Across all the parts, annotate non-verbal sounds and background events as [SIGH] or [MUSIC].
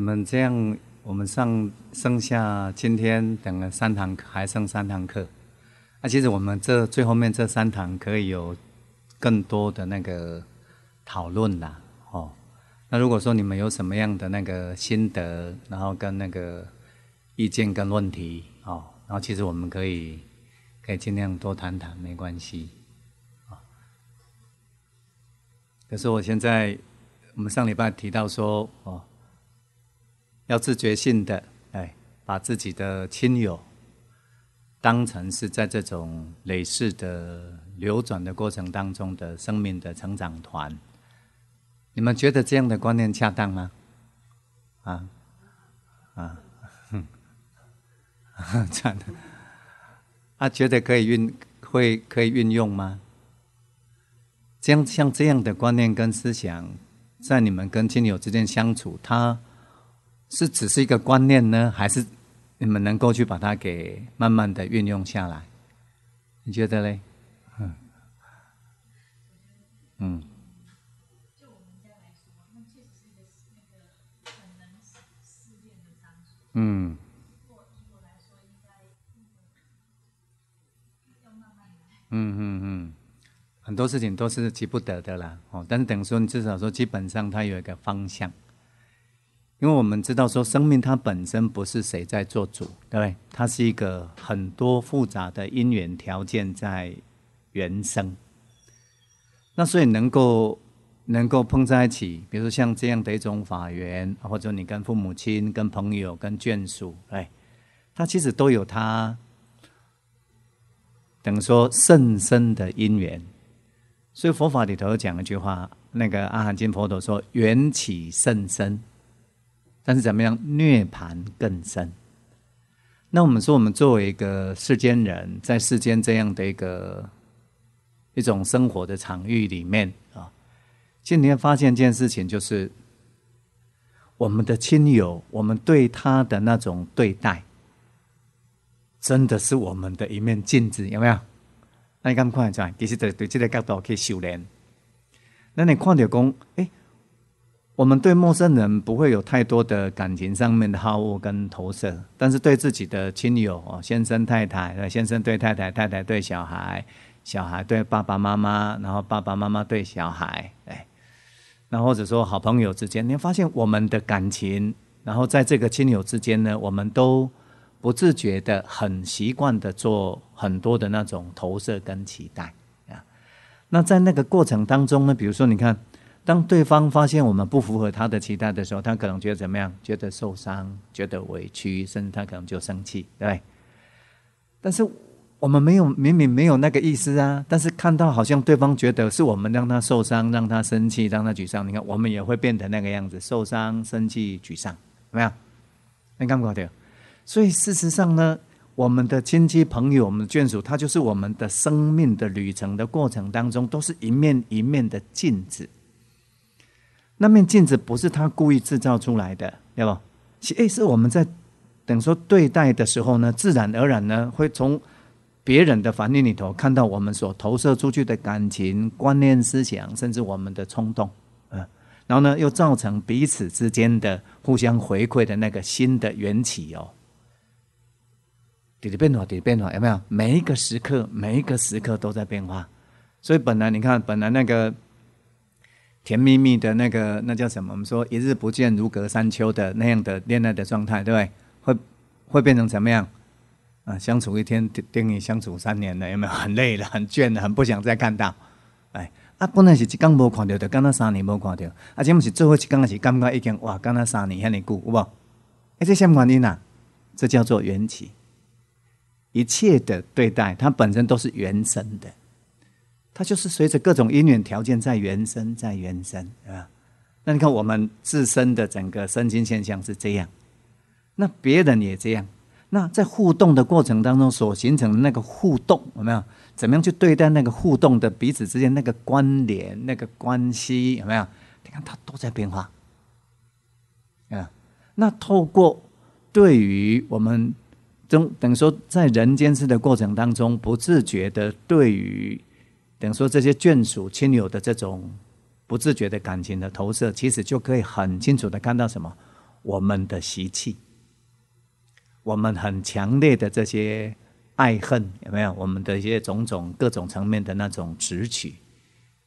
你们这样，我们上剩下今天等了三堂还剩三堂课。啊，其实我们这最后面这三堂可以有更多的那个讨论啦，哦。那如果说你们有什么样的那个心得，然后跟那个意见跟问题，哦，然后其实我们可以可以尽量多谈谈，没关系。可是我现在我们上礼拜提到说，哦。要自觉性的，哎，把自己的亲友当成是在这种累世的流转的过程当中的生命的成长团。你们觉得这样的观念恰当吗？啊，啊，这 [LAUGHS] 样的，他觉得可以运会可以运用吗？这样像这样的观念跟思想，在你们跟亲友之间相处，他。是只是一个观念呢，还是你们能够去把它给慢慢的运用下来？你觉得嘞？嗯，嗯。嗯。嗯嗯嗯，很多事情都是急不得的啦。哦，但是等于说，你至少说，基本上它有一个方向。因为我们知道说，生命它本身不是谁在做主，对不对？它是一个很多复杂的因缘条件在原生。那所以能够能够碰在一起，比如说像这样的一种法缘，或者你跟父母亲、跟朋友、跟眷属，哎，它其实都有它等说甚深的因缘。所以佛法里头讲一句话，那个阿含经佛陀说：“缘起甚深。”但是怎么样？涅盘更深。那我们说，我们作为一个世间人，在世间这样的一个一种生活的场域里面啊，今天发现一件事情，就是我们的亲友，我们对他的那种对待，真的是我们的一面镜子，有没有？那你刚看出来，其实得对这个角度去修炼。那你看到讲，哎。我们对陌生人不会有太多的感情上面的好恶跟投射，但是对自己的亲友哦、先生、太太，先生对太太，太太对小孩，小孩对爸爸妈妈，然后爸爸妈妈对小孩，哎，那或者说好朋友之间，你发现我们的感情，然后在这个亲友之间呢，我们都不自觉的很习惯的做很多的那种投射跟期待啊。那在那个过程当中呢，比如说你看。当对方发现我们不符合他的期待的时候，他可能觉得怎么样？觉得受伤，觉得委屈，甚至他可能就生气，对对？但是我们没有，明明没有那个意思啊！但是看到好像对方觉得是我们让他受伤、让他生气、让他沮丧。你看，我们也会变成那个样子，受伤、生气、沮丧，怎么样？你看过没有？所以事实上呢，我们的亲戚、朋友、我们的眷属，他就是我们的生命的旅程的过程当中，都是一面一面的镜子。那面镜子不是他故意制造出来的，对不？其实，是我们在等说对待的时候呢，自然而然呢，会从别人的反应里头看到我们所投射出去的感情、观念、思想，甚至我们的冲动，嗯，然后呢，又造成彼此之间的互相回馈的那个新的缘起哦。天天变化，天天变化，有没有？每一个时刻，每一个时刻都在变化，所以本来你看，本来那个。甜蜜蜜的那个那叫什么？我们说一日不见如隔三秋的那样的恋爱的状态，对不对？会会变成什么样？啊，相处一天等于相处三年了，有没有？很累了，很倦了，很不想再看到。哎，啊，本能是一刚没看到的，刚刚三年没看到，啊，且们是最后一刚开始感觉已经哇，刚刚三年在那里过，好不？哎，这什么原因啊，这叫做缘起。一切的对待，它本身都是原生的。它就是随着各种因缘条件在延生在延生啊。那你看我们自身的整个身心现象是这样，那别人也这样。那在互动的过程当中所形成的那个互动有没有？怎么样去对待那个互动的彼此之间那个关联那个关系有没有？你看它都在变化啊。那透过对于我们中等于说在人间事的过程当中不自觉的对于。等于说，这些眷属、亲友的这种不自觉的感情的投射，其实就可以很清楚的看到什么？我们的习气，我们很强烈的这些爱恨，有没有？我们的一些种种各种层面的那种执取，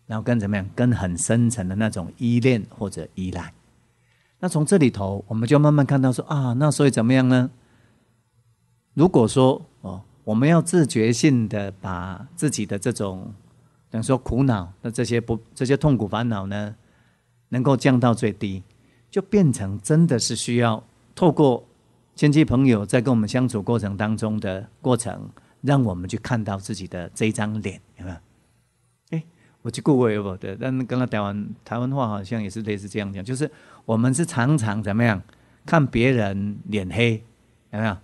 然后跟怎么样？跟很深沉的那种依恋或者依赖。那从这里头，我们就慢慢看到说啊，那所以怎么样呢？如果说哦，我们要自觉性的把自己的这种等说苦恼，那这些不这些痛苦烦恼呢，能够降到最低，就变成真的是需要透过亲戚朋友在跟我们相处过程当中的过程，让我们去看到自己的这一张脸有没有？哎，我去过外不对，但跟他台湾台湾话好像也是类似这样讲，就是我们是常常怎么样看别人脸黑有没有？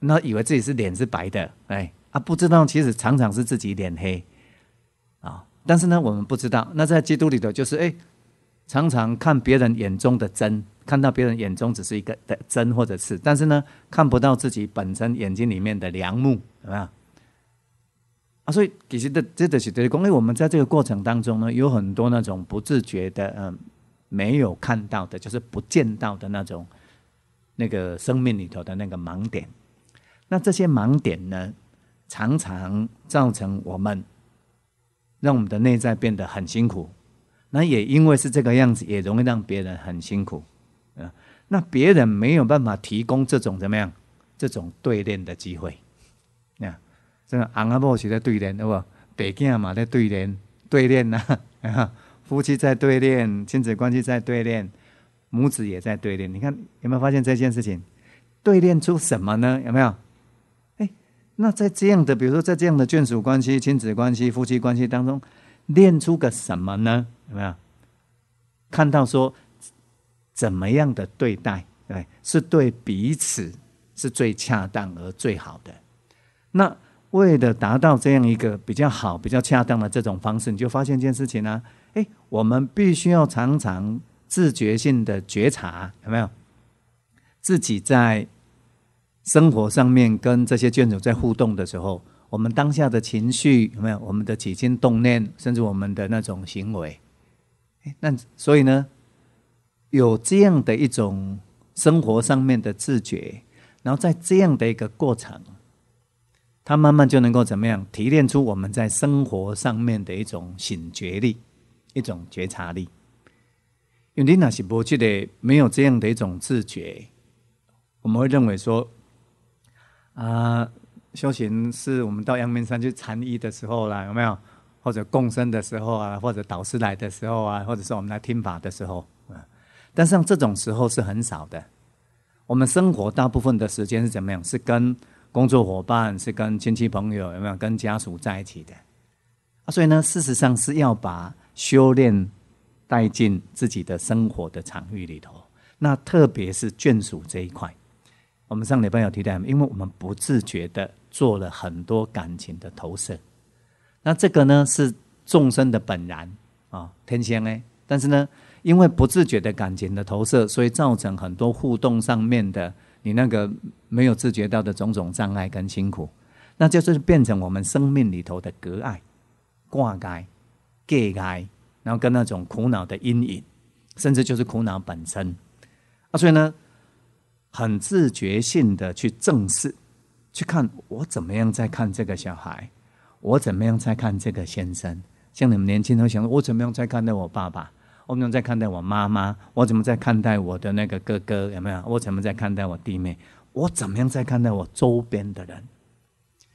那以为自己是脸是白的，哎啊，不知道其实常常是自己脸黑。但是呢，我们不知道。那在基督里头，就是，哎，常常看别人眼中的真，看到别人眼中只是一个的真或者是，但是呢，看不到自己本身眼睛里面的良木，有没有？啊，所以其实的这都是对的。因我们在这个过程当中呢，有很多那种不自觉的，嗯，没有看到的，就是不见到的那种那个生命里头的那个盲点。那这些盲点呢，常常造成我们。让我们的内在变得很辛苦，那也因为是这个样子，也容易让别人很辛苦，啊，那别人没有办法提供这种怎么样，这种对练的机会，啊，这个昂阿嬷是在对练对不？大囝嘛在对练对练呐，[LAUGHS] 夫妻在对练，亲子关系在对练，母子也在对练。你看有没有发现这件事情？对练出什么呢？有没有？那在这样的，比如说在这样的眷属关系、亲子关系、夫妻关系当中，练出个什么呢？有没有看到说怎么样的对待？哎，是对彼此是最恰当而最好的。那为了达到这样一个比较好、比较恰当的这种方式，你就发现一件事情呢？哎，我们必须要常常自觉性的觉察，有没有自己在？生活上面跟这些眷属在互动的时候，我们当下的情绪有没有我们的起心动念，甚至我们的那种行为？那所以呢，有这样的一种生活上面的自觉，然后在这样的一个过程，他慢慢就能够怎么样提炼出我们在生活上面的一种醒觉力，一种觉察力。因为那些我觉得没有这样的一种自觉，我们会认为说。啊，修行是我们到阳明山去禅意的时候啦，有没有？或者共生的时候啊，或者导师来的时候啊，或者是我们来听法的时候啊。但像这种时候是很少的。我们生活大部分的时间是怎么样？是跟工作伙伴，是跟亲戚朋友，有没有跟家属在一起的？啊，所以呢，事实上是要把修炼带进自己的生活的场域里头。那特别是眷属这一块。我们上礼拜有提到，因为我们不自觉的做了很多感情的投射，那这个呢是众生的本然啊天仙哎，但是呢，因为不自觉的感情的投射，所以造成很多互动上面的你那个没有自觉到的种种障碍跟辛苦，那就是变成我们生命里头的隔爱、挂碍、隔碍，然后跟那种苦恼的阴影，甚至就是苦恼本身啊，所以呢。很自觉性的去正视，去看我怎么样在看这个小孩，我怎么样在看这个先生，像你们年轻都想，我怎么样在看待我爸爸，我怎么在看待我妈妈，我怎么在看待我的那个哥哥有没有？我怎么在看待我弟妹？我怎么样在看待我周边的人？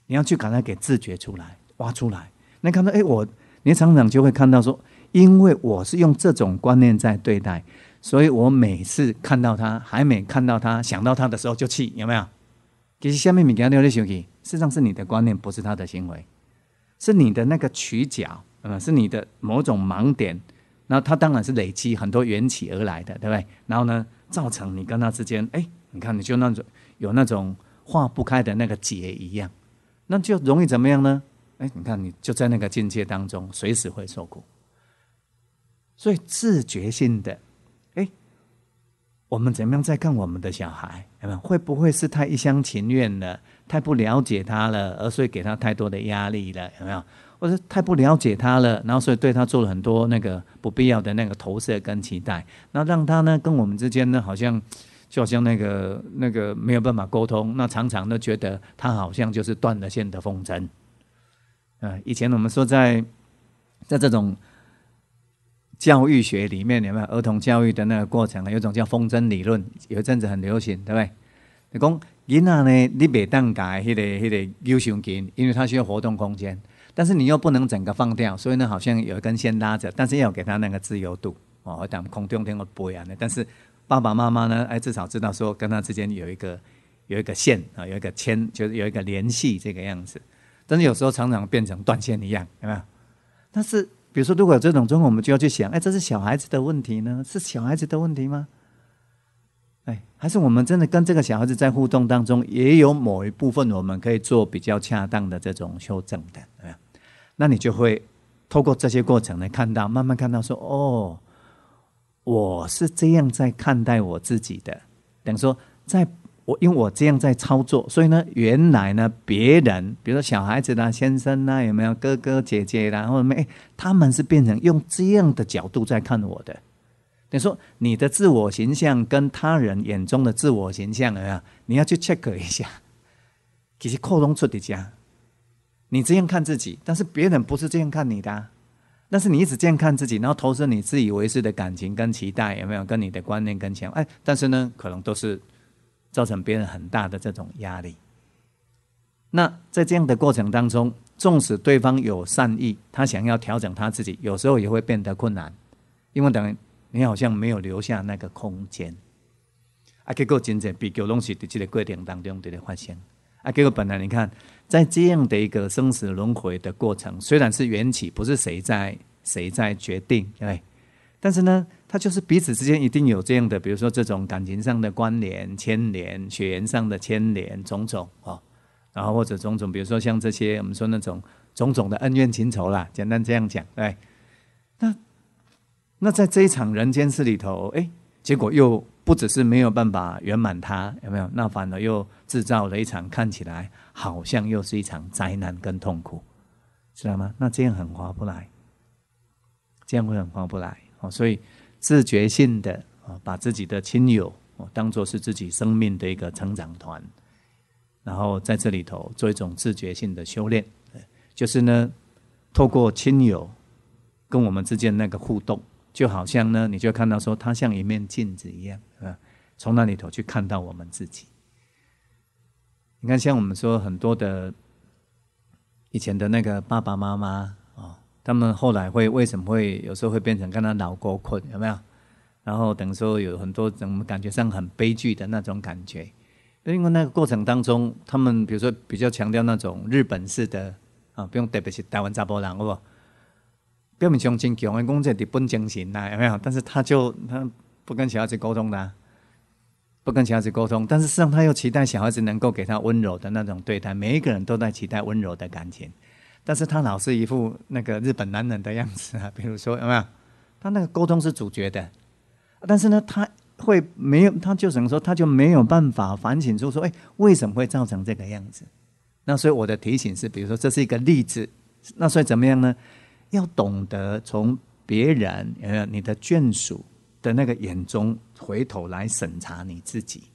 你要去把它给自觉出来，挖出来，那看到哎，我你常常就会看到说，因为我是用这种观念在对待。所以我每次看到他，还没看到他，想到他的时候就气，有没有？其实下面你给他留的休息，事实上是你的观念，不是他的行为，是你的那个取角，嗯，是你的某种盲点。然后他当然是累积很多缘起而来的，对不对？然后呢，造成你跟他之间，哎，你看你就那种有那种化不开的那个结一样，那就容易怎么样呢？哎，你看你就在那个境界当中，随时会受苦。所以自觉性的。我们怎么样在看我们的小孩？有没有？会不会是太一厢情愿了？太不了解他了，而所以给他太多的压力了？有没有？或者太不了解他了，然后所以对他做了很多那个不必要的那个投射跟期待，那让他呢跟我们之间呢，好像就好像那个那个没有办法沟通，那常常都觉得他好像就是断了线的风筝。嗯，以前我们说在在这种。教育学里面有没有儿童教育的那个过程呢？有种叫风筝理论，有一阵子很流行，对不对？你讲，囡仔呢，你袂当解，他得他得有空间，因为他需要活动空间。但是你又不能整个放掉，所以呢，好像有一根线拉着，但是要给他那个自由度哦。当空中天不一样的，但是爸爸妈妈呢，哎，至少知道说跟他之间有一个有一个线啊，有一个牵，就是有一个联系这个样子。但是有时候常常变成断线一样，有没有？但是。比如说，如果有这种状况，我们就要去想：哎，这是小孩子的问题呢？是小孩子的问题吗？哎，还是我们真的跟这个小孩子在互动当中，也有某一部分我们可以做比较恰当的这种修正的？对那你就会透过这些过程来看到慢慢看到说：哦，我是这样在看待我自己的。等于说，在我因为我这样在操作，所以呢，原来呢，别人比如说小孩子啦、先生啦，有没有哥哥姐姐，啦，或者没，他们是变成用这样的角度在看我的。你说你的自我形象跟他人眼中的自我形象，啊，你要去 check 一下，[LAUGHS] 其实扩充出的家，你这样看自己，但是别人不是这样看你的，但是你一直这样看自己，然后投射你自以为是的感情跟期待，有没有？跟你的观念跟前？哎，但是呢，可能都是。造成别人很大的这种压力。那在这样的过程当中，纵使对方有善意，他想要调整他自己，有时候也会变得困难，因为等于你好像没有留下那个空间。啊，结果真正比较东西的这个过程当中，对的发现。啊，结果本来你看，在这样的一个生死轮回的过程，虽然是缘起，不是谁在谁在决定，对，但是呢。他就是彼此之间一定有这样的，比如说这种感情上的关联、牵连、血缘上的牵连，种种哦，然后或者种种，比如说像这些我们说那种种种的恩怨情仇啦，简单这样讲，哎，那那在这一场人间事里头，哎，结果又不只是没有办法圆满，他有没有？那反而又制造了一场看起来好像又是一场灾难跟痛苦，知道吗？那这样很划不来，这样会很划不来哦，所以。自觉性的啊，把自己的亲友啊当做是自己生命的一个成长团，然后在这里头做一种自觉性的修炼，就是呢，透过亲友跟我们之间那个互动，就好像呢，你就看到说，它像一面镜子一样啊，从那里头去看到我们自己。你看，像我们说很多的以前的那个爸爸妈妈。他们后来会为什么会有时候会变成跟他老过困有没有？然后等于说有很多么感觉上很悲剧的那种感觉，因为那个过程当中，他们比如说比较强调那种日本式的啊，不用特别是台湾杂波浪，好不好？表面上真强，工作日不精神呐，有没有？但是他就他不跟小孩子沟通的，不跟小孩子沟通，但是实际上他又期待小孩子能够给他温柔的那种对待，每一个人都在期待温柔的感情。但是他老是一副那个日本男人的样子啊，[LAUGHS] 比如说有没有？他那个沟通是主角的，但是呢，他会没有，他就只能说他就没有办法反省出说，哎，为什么会造成这个样子？那所以我的提醒是，比如说这是一个例子，那所以怎么样呢？要懂得从别人，有没有你的眷属的那个眼中回头来审查你自己，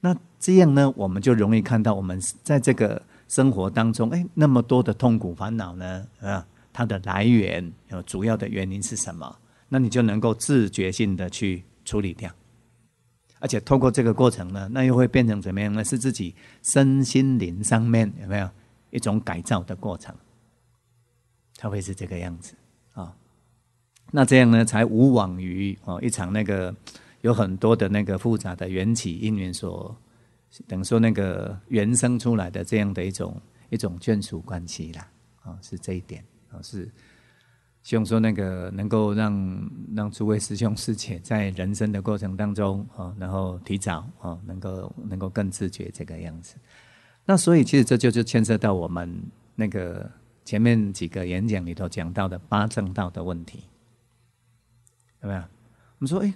那这样呢，我们就容易看到我们在这个。生活当中，哎，那么多的痛苦烦恼呢？啊，它的来源主要的原因是什么？那你就能够自觉性的去处理掉，而且透过这个过程呢，那又会变成怎么样呢？是自己身心灵上面有没有一种改造的过程？它会是这个样子啊？那这样呢，才无往于哦一场那个有很多的那个复杂的缘起因缘所。等于说那个原生出来的这样的一种一种眷属关系啦，啊，是这一点啊，是希望说那个能够让让诸位师兄师姐在人生的过程当中啊，然后提早啊，能够能够更自觉这个样子。那所以其实这就就牵涉到我们那个前面几个演讲里头讲到的八正道的问题，有没有？我们说，哎，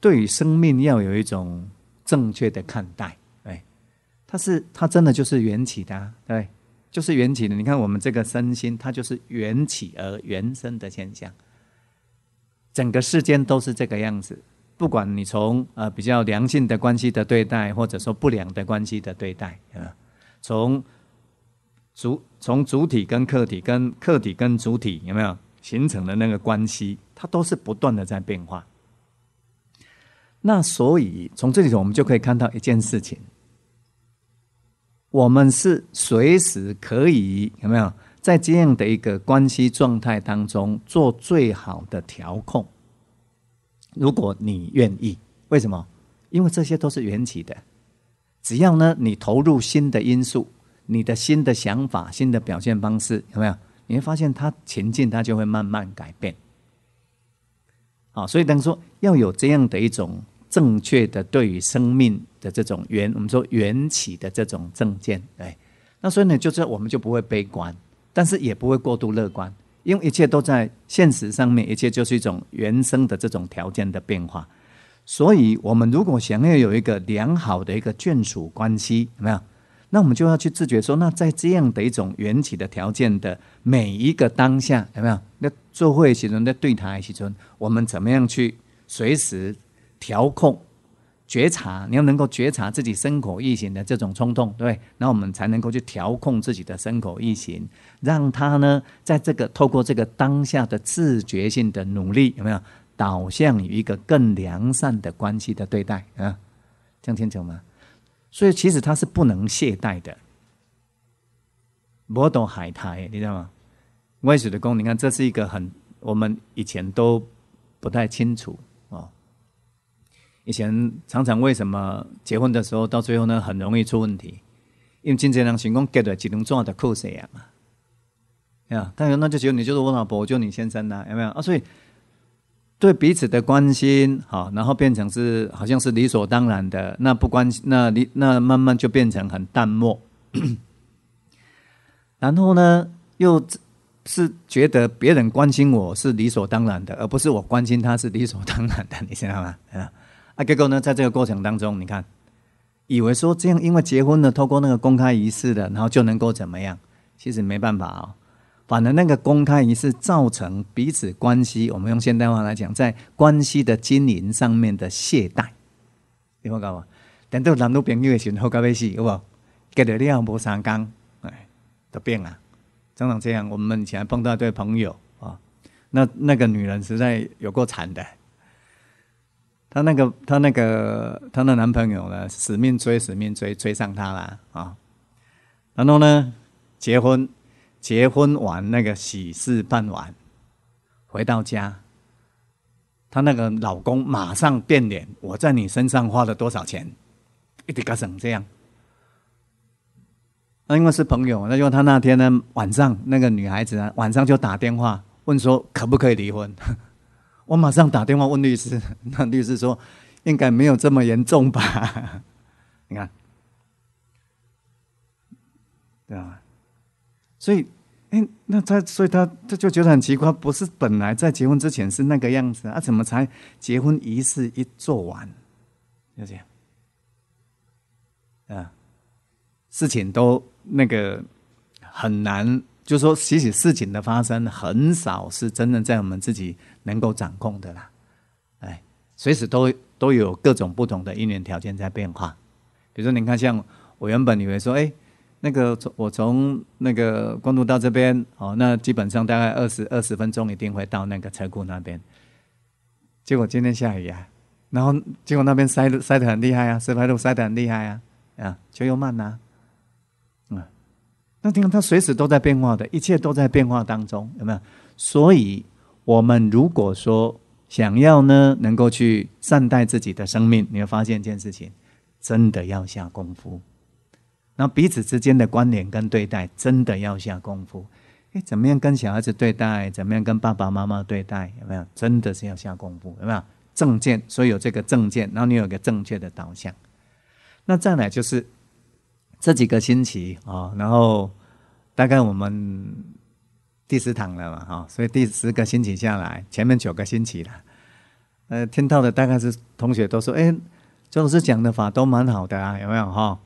对于生命要有一种正确的看待。它是它真的就是缘起的，对，就是缘起的。你看我们这个身心，它就是缘起而缘生的现象。整个世间都是这个样子，不管你从呃比较良性的关系的对待，或者说不良的关系的对待啊，从主从主体跟客体，跟客体跟主体有没有形成的那个关系，它都是不断的在变化。那所以从这里头，我们就可以看到一件事情。我们是随时可以有没有在这样的一个关系状态当中做最好的调控？如果你愿意，为什么？因为这些都是缘起的。只要呢，你投入新的因素，你的新的想法、新的表现方式，有没有？你会发现它前进，它就会慢慢改变。好，所以等于说要有这样的一种正确的对于生命。的这种缘，我们说缘起的这种证件，对，那所以呢，就是我们就不会悲观，但是也不会过度乐观，因为一切都在现实上面，一切就是一种原生的这种条件的变化。所以，我们如果想要有一个良好的一个眷属关系，有没有？那我们就要去自觉说，那在这样的一种缘起的条件的每一个当下，有没有？那做会西村的对台其村，我们怎么样去随时调控？觉察，你要能够觉察自己身口意行的这种冲动，对然后我们才能够去调控自己的身口意行，让他呢，在这个透过这个当下的自觉性的努力，有没有导向于一个更良善的关系的对待啊？这样清楚吗？所以其实他是不能懈怠的，摩多海苔，你知道吗？威水的功能，你看，这是一个很我们以前都不太清楚。以前常常为什么结婚的时候到最后呢，很容易出问题，因为经常两情况给了几能重要的角色呀，呀，当然那就只有你就是我老婆，我就你先生啦，有没有啊？所以对彼此的关心，好，然后变成是好像是理所当然的，那不关心，那你那慢慢就变成很淡漠，然后呢，又是觉得别人关心我是理所当然的，而不是我关心他是理所当然的，你知道吗？啊？啊，结果呢，在这个过程当中，你看，以为说这样，因为结婚了，透过那个公开仪式的，然后就能够怎么样？其实没办法啊，反而那个公开仪式造成彼此关系，我们用现代化来讲，在关系的经营上面的懈怠，你有搞吗？等到男女朋友的时候，搞咩事？好不？隔了你也无三工，哎，就变啊。常常这样，我们以前碰到一对朋友啊，那那个女人实在有够惨的。她那个，她那个，她的男朋友呢，死命追，死命追，追上她了啊！然后呢，结婚，结婚完那个喜事办完，回到家，她那个老公马上变脸，我在你身上花了多少钱？一滴搞成这样。那因为是朋友，那因为她那天呢晚上，那个女孩子呢晚上就打电话问说，可不可以离婚？我马上打电话问律师，[LAUGHS] 那律师说应该没有这么严重吧？[LAUGHS] 你看，对啊，所以，哎，那他，所以他他就觉得很奇怪，不是本来在结婚之前是那个样子啊，怎么才结婚仪式一做完就这样？啊，事情都那个很难，就说其实事情的发生很少是真正在我们自己。能够掌控的啦，哎，随时都都有各种不同的因缘条件在变化。比如说，您看，像我原本以为说，哎，那个从我从那个公路到这边，哦，那基本上大概二十二十分钟一定会到那个车库那边。结果今天下雨啊，然后结果那边塞塞的很厉害啊，石牌路塞的很厉害啊，啊，车又慢呐，嗯，那你看，它随时都在变化的，一切都在变化当中，有没有？所以。我们如果说想要呢，能够去善待自己的生命，你会发现一件事情，真的要下功夫。那彼此之间的关联跟对待，真的要下功夫。哎，怎么样跟小孩子对待？怎么样跟爸爸妈妈对待？有没有？真的是要下功夫。有没有正见？所以有这个正见，然后你有个正确的导向。那再来就是这几个星期啊，然后大概我们。第十堂了嘛，哈，所以第十个星期下来，前面九个星期了，呃，听到的大概是同学都说，哎，周老师讲的法都蛮好的啊，有没有哈？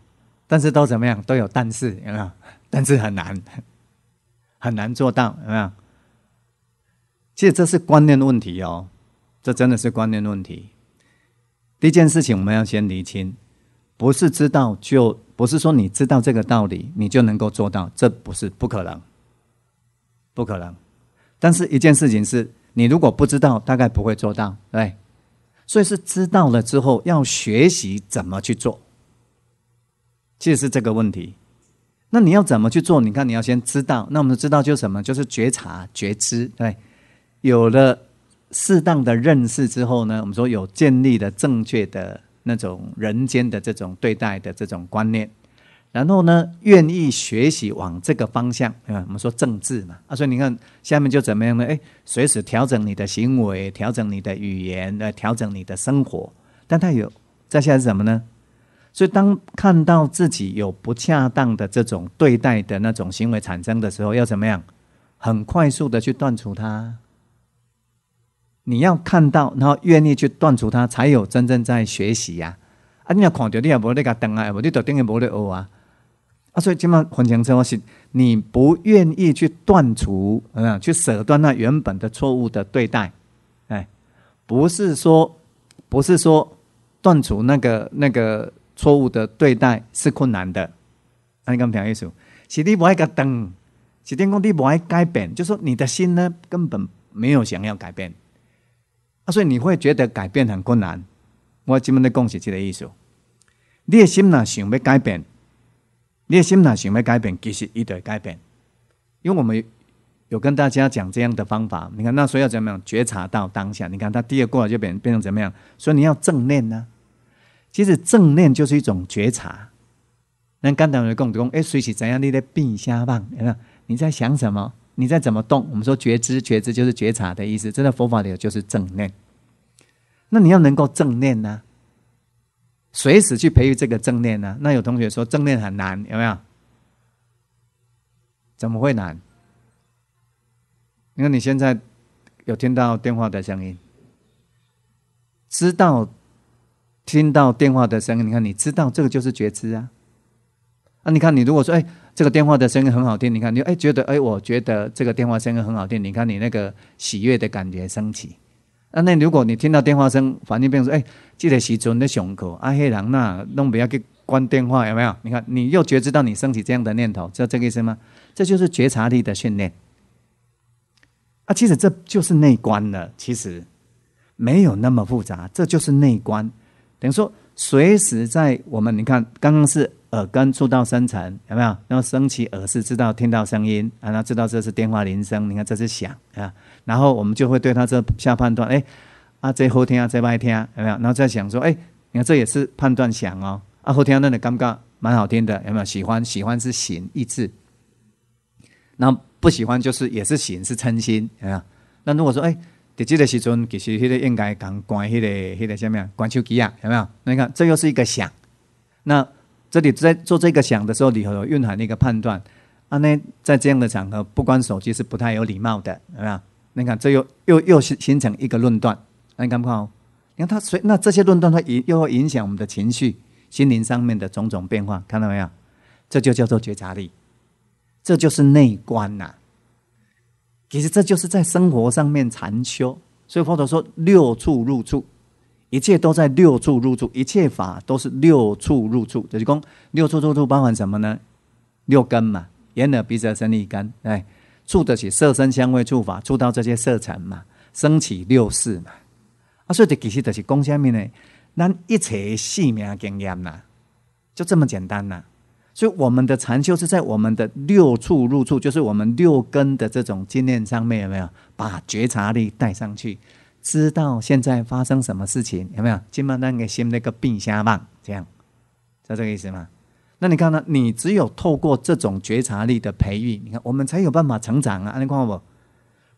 但是都怎么样？都有但是，有没有？[LAUGHS] 但是很难，[LAUGHS] 很难做到，有没有？其实这是观念问题哦，这真的是观念问题。第一件事情，我们要先厘清，不是知道就不是说你知道这个道理，你就能够做到，这不是不可能。不可能，但是一件事情是你如果不知道，大概不会做到，对。所以是知道了之后要学习怎么去做，其实是这个问题。那你要怎么去做？你看，你要先知道。那我们知道就是什么？就是觉察、觉知，对。有了适当的认识之后呢，我们说有建立的正确的那种人间的这种对待的这种观念。然后呢，愿意学习往这个方向啊？我们说政治嘛啊，所以你看下面就怎么样呢？哎，随时调整你的行为，调整你的语言，来调整你的生活。但他有在下是什么呢？所以当看到自己有不恰当的这种对待的那种行为产生的时候，要怎么样？很快速的去断除它。你要看到，然后愿意去断除它，才有真正在学习呀！啊，你要看到，你也无得加灯啊，无得头顶也无学啊。啊，所以今晚婚前车祸是，你不愿意去断除，嗯，去舍断那原本的错误的对待，哎，不是说，不是说断除那个那个错误的对待是困难的。那你刚讲意思，是你不爱个灯，是天工你不爱改变，就说你的心呢根本没有想要改变。啊，所以你会觉得改变很困难。我今麦的讲是这个意思，你的心呢想要改变。你的心态想要改变，其实已在改变。因为我们有跟大家讲这样的方法，你看，那所以要怎么样觉察到当下？你看，他第二过来就变变成怎么样？所以你要正念呢？其实正念就是一种觉察。那刚才我们共工，哎，随时怎样你的病瞎棒，有没有？你在想什么？你在怎么动？我们说觉知，觉知就是觉察的意思。真的，佛法里就是正念。那你要能够正念呢？随时去培育这个正念呢？那有同学说正念很难，有没有？怎么会难？你看你现在有听到电话的声音，知道听到电话的声音，你看你知道这个就是觉知啊。啊，你看你如果说，哎，这个电话的声音很好听，你看你哎觉得哎，我觉得这个电话声音很好听，你看你那个喜悦的感觉升起。啊，那如果你听到电话声，反应变成哎。记得徐忠的胸口，阿黑狼那弄不要去关电话，有没有？你看，你又觉知到你升起这样的念头，知道这个意思吗？这就是觉察力的训练。啊，其实这就是内观了，其实没有那么复杂，这就是内观。等于说，随时在我们，你看，刚刚是耳根触到深层，有没有？然后升起耳识，知道听到声音啊，然后知道这是电话铃声，你看这是响啊，然后我们就会对他这下判断，哎。啊，这后听啊，在外听有没有？然后再想说，哎，你看这也是判断响哦。啊，后听那你感觉蛮好听的有没有？喜欢喜欢是形意志，那不喜欢就是也是形，是称心有没有？那如果说哎，在这个时阵其实应该关关那个那个下面关手机啊有没有？那你看这又是一个响。那这里在做这个响的时候，里头蕴含一个判断啊。那在这样的场合，不关手机是不太有礼貌的有没有？你看这又又又是形成一个论断。那你看不看哦？你看他随那这些论断，它影又会影响我们的情绪、心灵上面的种种变化，看到没有？这就叫做觉察力，这就是内观呐。其实这就是在生活上面禅修。所以佛陀说六处入处，一切都在六处入处，一切法都是六处入处。这就讲六处入处，包含什么呢？六根嘛，眼、耳、鼻、舌、身、意根，哎，触得起色、身香、味、触法，触到这些色尘嘛，升起六识嘛。啊，所以这其实就是讲上面呢，咱一切生命经验呐，就这么简单呐。所以我们的禅修是在我们的六处入处，就是我们六根的这种经验上面，有没有把觉察力带上去？知道现在发生什么事情，有没有？今码那个先那个冰箱棒，这样，是这个意思吗？那你看呢？你只有透过这种觉察力的培育，你看我们才有办法成长啊！你看我，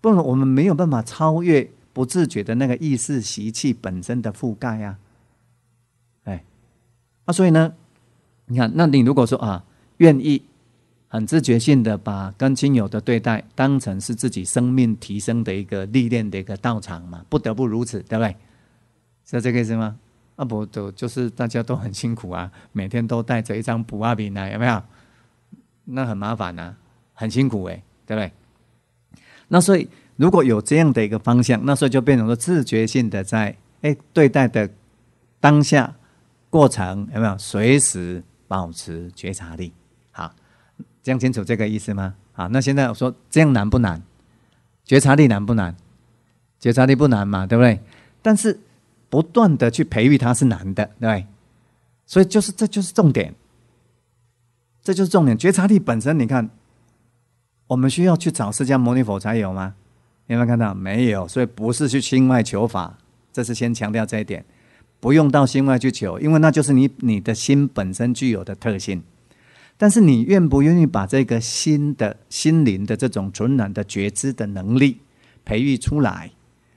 不然我们没有办法超越。不自觉的那个意识习气本身的覆盖啊。哎，那所以呢，你看，那你如果说啊，愿意很自觉性的把跟亲友的对待当成是自己生命提升的一个历练的一个道场嘛，不得不如此，对不对？是这个意思吗？啊，不都就是大家都很辛苦啊，每天都带着一张补牙饼来，有没有？那很麻烦啊，很辛苦哎，对不对？那所以。如果有这样的一个方向，那时候就变成了自觉性的在哎对待的当下过程有没有？随时保持觉察力，好，讲清楚这个意思吗？好，那现在我说这样难不难？觉察力难不难？觉察力不难嘛，对不对？但是不断的去培育它是难的，对。所以就是这就是重点，这就是重点。觉察力本身，你看，我们需要去找释迦牟尼佛才有吗？有没有看到？没有，所以不是去心外求法。这是先强调这一点，不用到心外去求，因为那就是你你的心本身具有的特性。但是你愿不愿意把这个心的心灵的这种纯然的觉知的能力培育出来，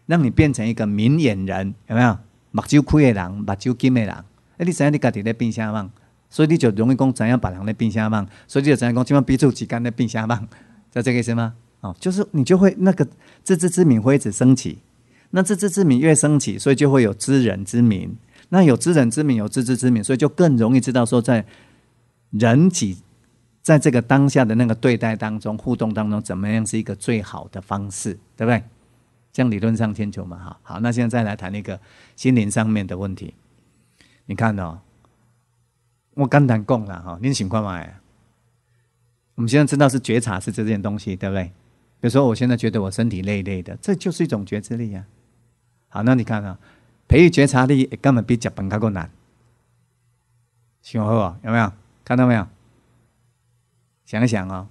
让你变成一个明眼人？有没有？目睭开的人，目睭金的人？哎，你怎样？你家己在变相梦？所以你就容易讲怎样把人来变相望。所以就怎样讲？今晚逼住之间的变相望，在这个意思吗？哦，就是你就会那个自知之明会一直升起，那自知之明越升起，所以就会有知人之明。那有知人之明，有自知之明，所以就更容易知道说，在人己在这个当下的那个对待当中、互动当中，怎么样是一个最好的方式，对不对？这样理论上清楚嘛？哈，好，那现在再来谈一个心灵上面的问题。你看哦，我刚谈共了哈，你醒过来。我们现在知道是觉察是这件东西，对不对？比如说，我现在觉得我身体累累的，这就是一种觉知力呀。好，那你看啊，培育觉察力根本比脚本高更难。欢喝和，有没有看到没有？想想啊，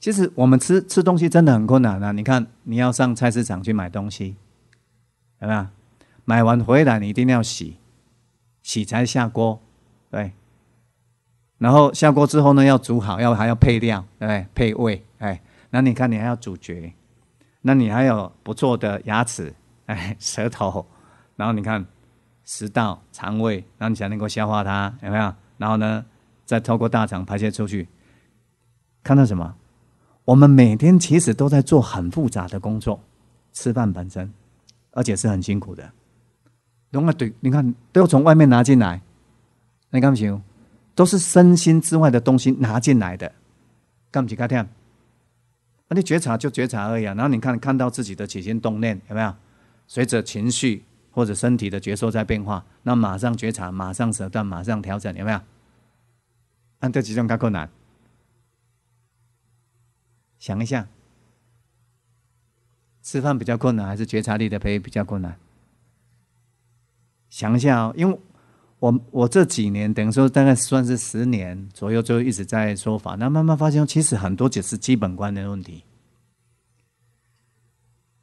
其实我们吃吃东西真的很困难啊。你看，你要上菜市场去买东西，有没有？买完回来你一定要洗，洗才下锅，对。然后下锅之后呢，要煮好，要还要配料，对，配味，哎。那你看，你还要咀嚼，那你还有不错的牙齿、[LAUGHS] 哎舌头，然后你看食道、肠胃，然后你才能够消化它，有没有？然后呢，再透过大肠排泄出去。看到什么？我们每天其实都在做很复杂的工作，吃饭本身，而且是很辛苦的。另外，对，你看，都要从外面拿进来，你看不？行，都是身心之外的东西拿进来的，干不？起干听。那你觉察就觉察而已，啊。然后你看看到自己的起心动念有没有？随着情绪或者身体的觉受在变化，那马上觉察，马上舍断，马上调整，有没有？按这几种看困难，想一下，吃饭比较困难，还是觉察力的培育比较困难？想一下哦，因为。我我这几年等于说大概算是十年左右，就一直在说法。那慢慢发现，其实很多只是基本观念问题。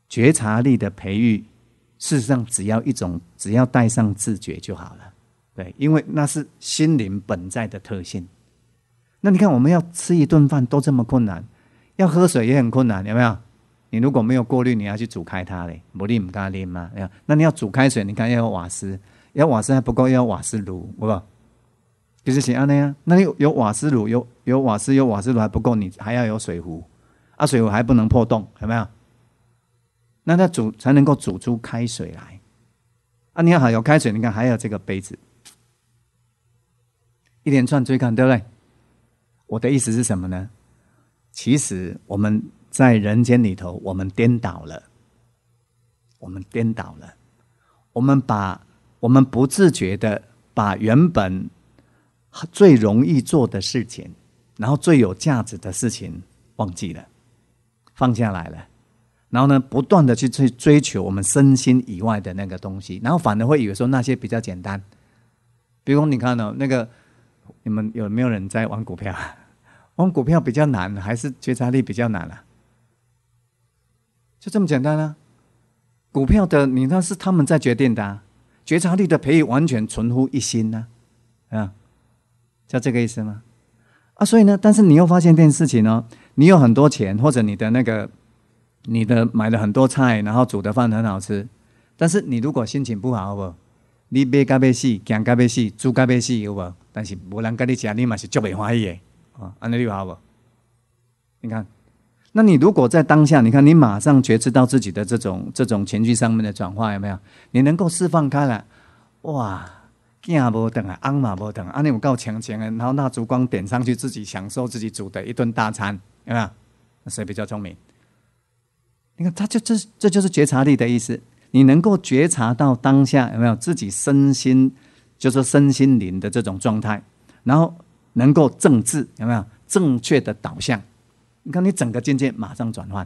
觉察力的培育，事实上只要一种，只要带上自觉就好了，对，因为那是心灵本在的特性。那你看，我们要吃一顿饭都这么困难，要喝水也很困难，有没有？你如果没有过滤，你要去煮开它嘞，没力唔咖喱嘛？那你要煮开水，你看要用瓦斯。要瓦斯还不够，要瓦斯炉，不不，就是像那样。那你有瓦斯炉，有有瓦斯，有瓦斯炉还不够，你还要有水壶。啊，水壶还不能破洞，有没有？那它煮才能够煮出开水来。啊，你好有开水，你看还有这个杯子，一连串追赶，对不对？我的意思是什么呢？其实我们在人间里头，我们颠倒了，我们颠倒了，我们把。我们不自觉的把原本最容易做的事情，然后最有价值的事情忘记了，放下来了，然后呢，不断的去追追求我们身心以外的那个东西，然后反而会以为说那些比较简单。比如你看呢，那个你们有没有人在玩股票？玩股票比较难，还是觉察力比较难啊？就这么简单啊？股票的，你看是他们在决定的。觉察力的培育完全存乎一心呢、啊，就这个意思吗？啊，所以呢，但是你又发现一件事情哦，你有很多钱，或者你的那个，你的买了很多菜，然后煮的饭很好吃，但是你如果心情不好，哦，你别该啡死，行该啡死，煮该啡死，有无？但是无人跟你吃，你嘛是绝未欢喜的，啊，安尼你好不？你看。那你如果在当下，你看你马上觉知到自己的这种这种情绪上面的转化有没有？你能够释放开来，哇，惊也无等啊，安马无等，啊，你有够强强啊！然后那烛光点上去，自己享受自己煮的一顿大餐，有没有？谁比较聪明？你看，他就这这就是觉察力的意思。你能够觉察到当下有没有自己身心，就是身心灵的这种状态，然后能够正治有没有正确的导向？你看，你整个境界马上转换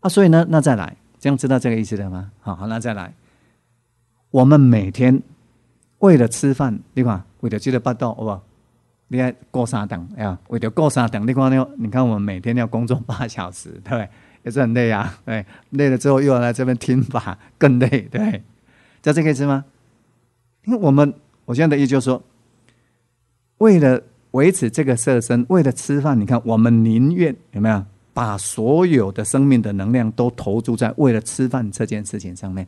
啊！所以呢，那再来，这样知道这个意思了吗？好好，那再来。我们每天为了吃饭，对吧？为了吃得八道，好不好？你看过三等呀？为了过三等，你看，你看，我们每天要工作八小时，对不对？也是很累啊，对。累了之后又要来这边听法，更累，对。知道这个意思吗？因为我们，我现在的意思就是说，为了。维持这个色身，为了吃饭，你看，我们宁愿有没有把所有的生命的能量都投注在为了吃饭这件事情上面？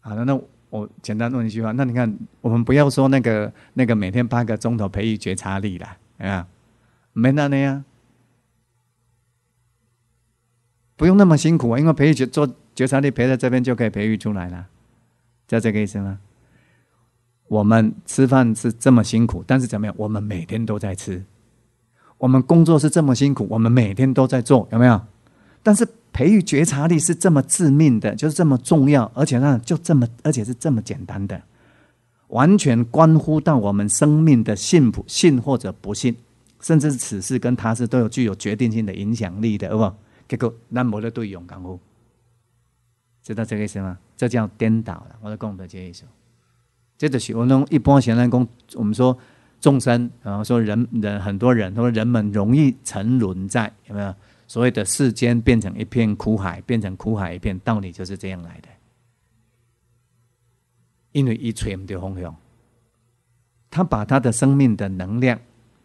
好的，那我简单问一句话，那你看，我们不要说那个那个每天八个钟头培育觉察力了，有没有？没那样。不用那么辛苦啊，因为培育觉做觉察力，陪在这边就可以培育出来了，道这个意思吗？我们吃饭是这么辛苦，但是怎么样？我们每天都在吃。我们工作是这么辛苦，我们每天都在做，有没有？但是培育觉察力是这么致命的，就是这么重要，而且呢，就这么，而且是这么简单的，完全关乎到我们生命的幸福，信或者不信，甚至此事跟他是都有具有决定性的影响力的，好不好？这个的对勇敢哦，知道这个意思吗？这叫颠倒了。我的功德接一手。接着学那种一般闲人公，我们说众生，然后说人人很多人，他说人们容易沉沦在有没有？所谓的世间变成一片苦海，变成苦海一片，道理就是这样来的。因为一锤不对方向，他把他的生命的能量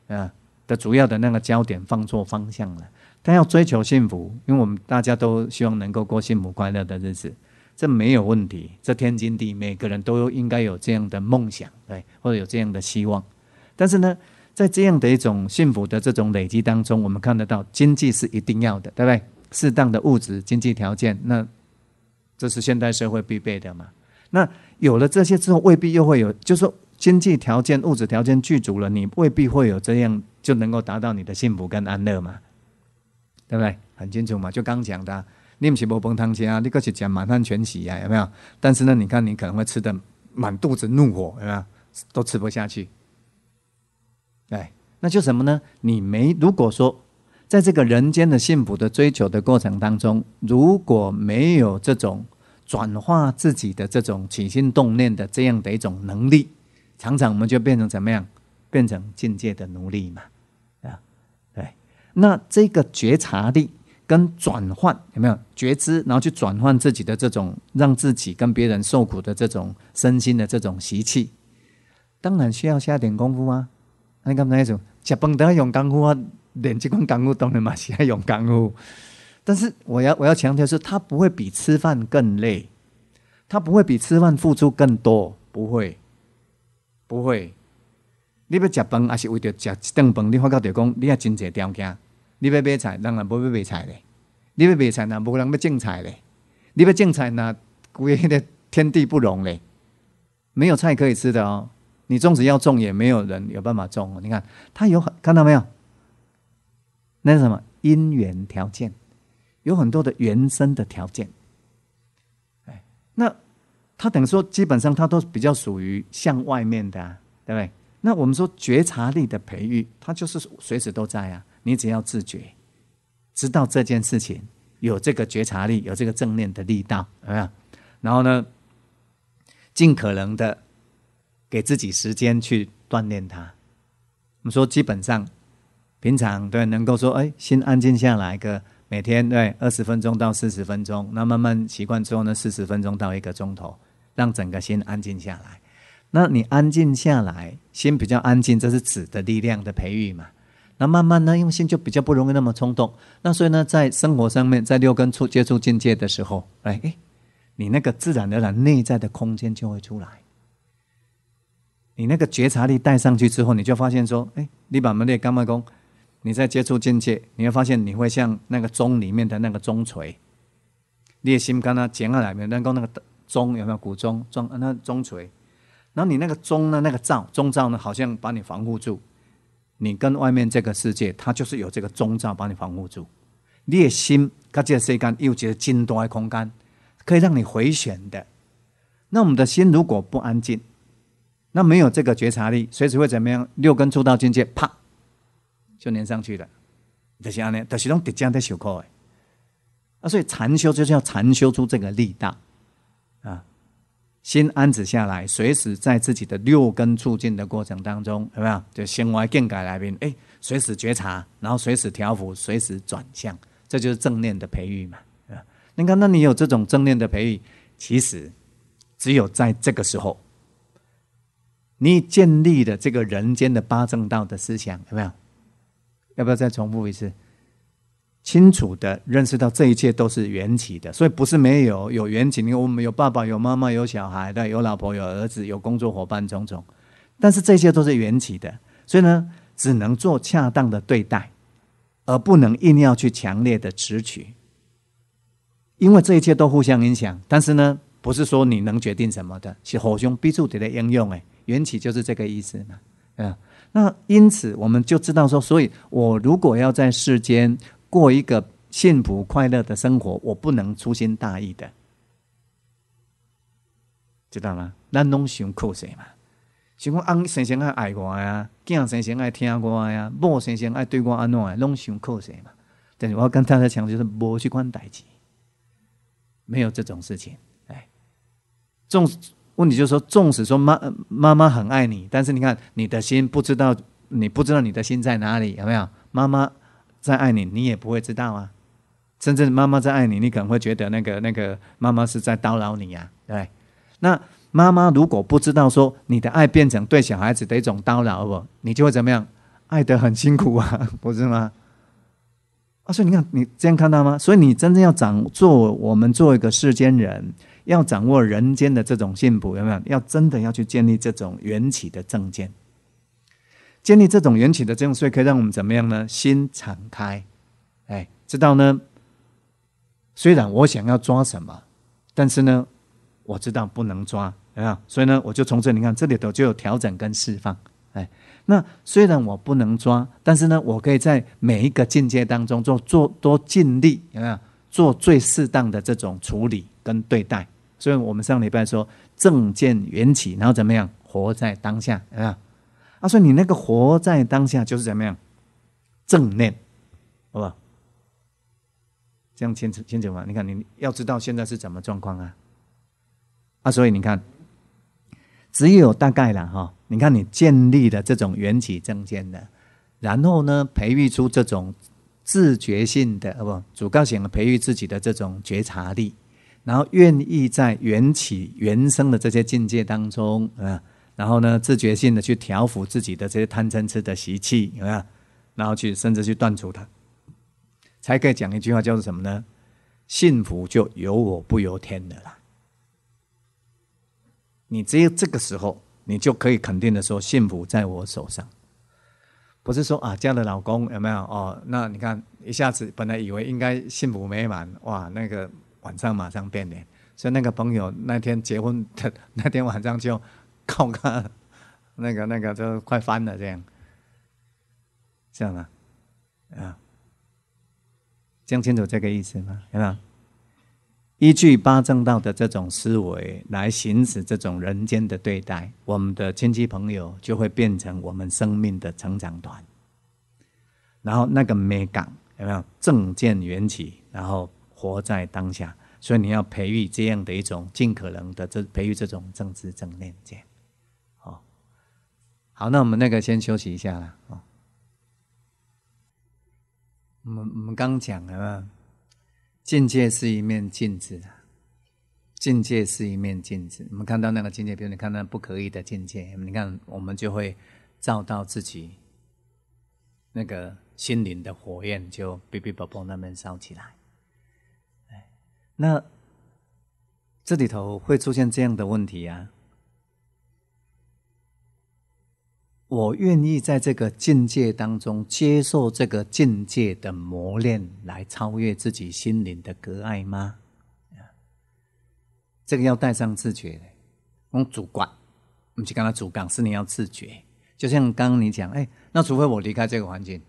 啊的主要的那个焦点放错方向了。他要追求幸福，因为我们大家都希望能够过幸福快乐的日子。这没有问题，这天经地，义，每个人都应该有这样的梦想，对，或者有这样的希望。但是呢，在这样的一种幸福的这种累积当中，我们看得到经济是一定要的，对不对？适当的物质经济条件，那这是现代社会必备的嘛？那有了这些之后，未必又会有，就是经济条件、物质条件具足了，你未必会有这样就能够达到你的幸福跟安乐嘛？对不对？很清楚嘛？就刚讲的。你唔是波崩汤吃啊！你过去讲满汉全席啊，有没有？但是呢，你看你可能会吃的满肚子怒火，有没有？都吃不下去。哎，那就什么呢？你没如果说在这个人间的幸福的追求的过程当中，如果没有这种转化自己的这种起心动念的这样的一种能力，常常我们就变成怎么样？变成境界的奴隶嘛？啊，对。那这个觉察力。跟转换有没有觉知，然后去转换自己的这种让自己跟别人受苦的这种身心的这种习气，当然需要下点功夫啊。你讲才一种吃饭都要用功夫啊，练这款功夫当然嘛是要用功夫。但是我要我要强调是，他不会比吃饭更累，他不会比吃饭付出更多，不会，不会。你要吃饭还是为着吃一顿饭？你发觉到讲，你也真济条件。你要买菜，当然不会买菜嘞。你要买菜呢，不可能要种菜嘞。你要种菜呢，古人的天地不容嘞，没有菜可以吃的哦。你种子要种，也没有人有办法种。你看，它有很看到没有？那是什么？因缘条件，有很多的原生的条件。哎，那他等于说，基本上他都比较属于向外面的，啊，对不对？那我们说觉察力的培育，它就是随时都在啊。你只要自觉，知道这件事情，有这个觉察力，有这个正念的力道，有没有？然后呢，尽可能的给自己时间去锻炼它。我们说，基本上平常对，能够说，哎，先安静下来个每天对二十分钟到四十分钟，那慢慢习惯之后呢，四十分钟到一个钟头，让整个心安静下来。那你安静下来，心比较安静，这是指的力量的培育嘛？那慢慢呢，用心就比较不容易那么冲动。那所以呢，在生活上面，在六根处接触境界的时候，哎哎，你那个自然而然内在的空间就会出来。你那个觉察力带上去之后，你就发现说，哎，你把门列干嘛功，你在接触境界，你会发现你会像那个钟里面的那个钟锤，列心刚刚剪下来没有？那个那个钟有没有古钟？钟那钟锤，然后你那个钟呢，那个罩钟罩呢，好像把你防护住。你跟外面这个世界，它就是有这个中罩帮你防护住。你的心，它这一杆又觉得筋多还空杆，可以让你回旋的。那我们的心如果不安静，那没有这个觉察力，随时会怎么样？六根触到境界，啪，就连上去了。就是安尼，就是讲直接在上课啊，所以禅修就是要禅修出这个力大。心安止下来，随时在自己的六根促进的过程当中，有没有？就行为更改来边，哎，随时觉察，然后随时调伏，随时转向，这就是正念的培育嘛。啊，你看，那你有这种正念的培育，其实只有在这个时候，你建立了这个人间的八正道的思想，有没有？要不要再重复一次？清楚的认识到这一切都是缘起的，所以不是没有有缘起，因为我们有爸爸、有妈妈、有小孩的，有老婆、有儿子、有工作伙伴种种，但是这些都是缘起的，所以呢，只能做恰当的对待，而不能硬要去强烈的直取，因为这一切都互相影响。但是呢，不是说你能决定什么的，是火兄逼住体的应用，哎，缘起就是这个意思嘛。嗯，那因此我们就知道说，所以我如果要在世间。过一个幸福快乐的生活，我不能粗心大意的，知道吗？那拢想靠谁嘛？想讲阿先生爱爱我呀，囝先生爱听我呀，某先生爱对我安怎？拢想靠谁嘛？但是我讲他的情况就是无去关代志，没有这种事情。哎，纵问题就是说，纵使说妈妈妈很爱你，但是你看你的心不知道，你不知道你的心在哪里，有没有妈妈？再爱你，你也不会知道啊！甚至妈妈再爱你，你可能会觉得那个那个妈妈是在叨扰你呀，对？那妈妈如果不知道说你的爱变成对小孩子的一种叨扰了，你就会怎么样？爱得很辛苦啊，[LAUGHS] 不是吗？啊，所以你看，你这样看到吗？所以你真正要掌做我们做一个世间人，要掌握人间的这种幸福，有没有？要真的要去建立这种缘起的正见。建立这种缘起的这种税，可以让我们怎么样呢？心敞开，哎，知道呢。虽然我想要抓什么，但是呢，我知道不能抓，有没有？所以呢，我就从这你看，这里头就有调整跟释放，哎。那虽然我不能抓，但是呢，我可以在每一个境界当中做做多尽力，有没有？做最适当的这种处理跟对待。所以我们上礼拜说正见缘起，然后怎么样？活在当下，有没有？他说：“你那个活在当下就是怎么样，正念，好吧？这样牵扯牵扯嘛？你看你要知道现在是怎么状况啊？啊，所以你看，只有大概了哈。你看你建立的这种缘起正见的，然后呢，培育出这种自觉性的，哦，不，主高显的培育自己的这种觉察力，然后愿意在缘起缘生的这些境界当中啊。”然后呢，自觉性的去调伏自己的这些贪嗔痴的习气，有没有？然后去甚至去断除它，才可以讲一句话，叫做什么呢？幸福就由我不由天的啦。你只有这个时候，你就可以肯定的说，幸福在我手上。不是说啊，这样的老公有没有？哦，那你看一下子，本来以为应该幸福美满，哇，那个晚上马上变脸。所以那个朋友那天结婚，他那天晚上就。[LAUGHS] 靠个那个那个就快翻了，这样，这样呢？啊，讲清楚这个意思吗？有没有依据八正道的这种思维来行使这种人间的对待，我们的亲戚朋友就会变成我们生命的成长团。然后那个美感有没有正见缘起，然后活在当下，所以你要培育这样的一种尽可能的这培育这种正知正念见。好，那我们那个先休息一下了，哦。我们我们刚讲了，境界是一面镜子啊，境界是一面镜子。我们看到那个境界，比如你看到不可以的境界，你看我们就会照到自己那个心灵的火焰，就哔哔啵啵那边烧起来。哎，那这里头会出现这样的问题呀？我愿意在这个境界当中接受这个境界的磨练，来超越自己心灵的隔碍吗？这个要带上自觉的，主观，不是看他主干，是你要自觉。就像刚刚你讲，哎，那除非我离开这个环境，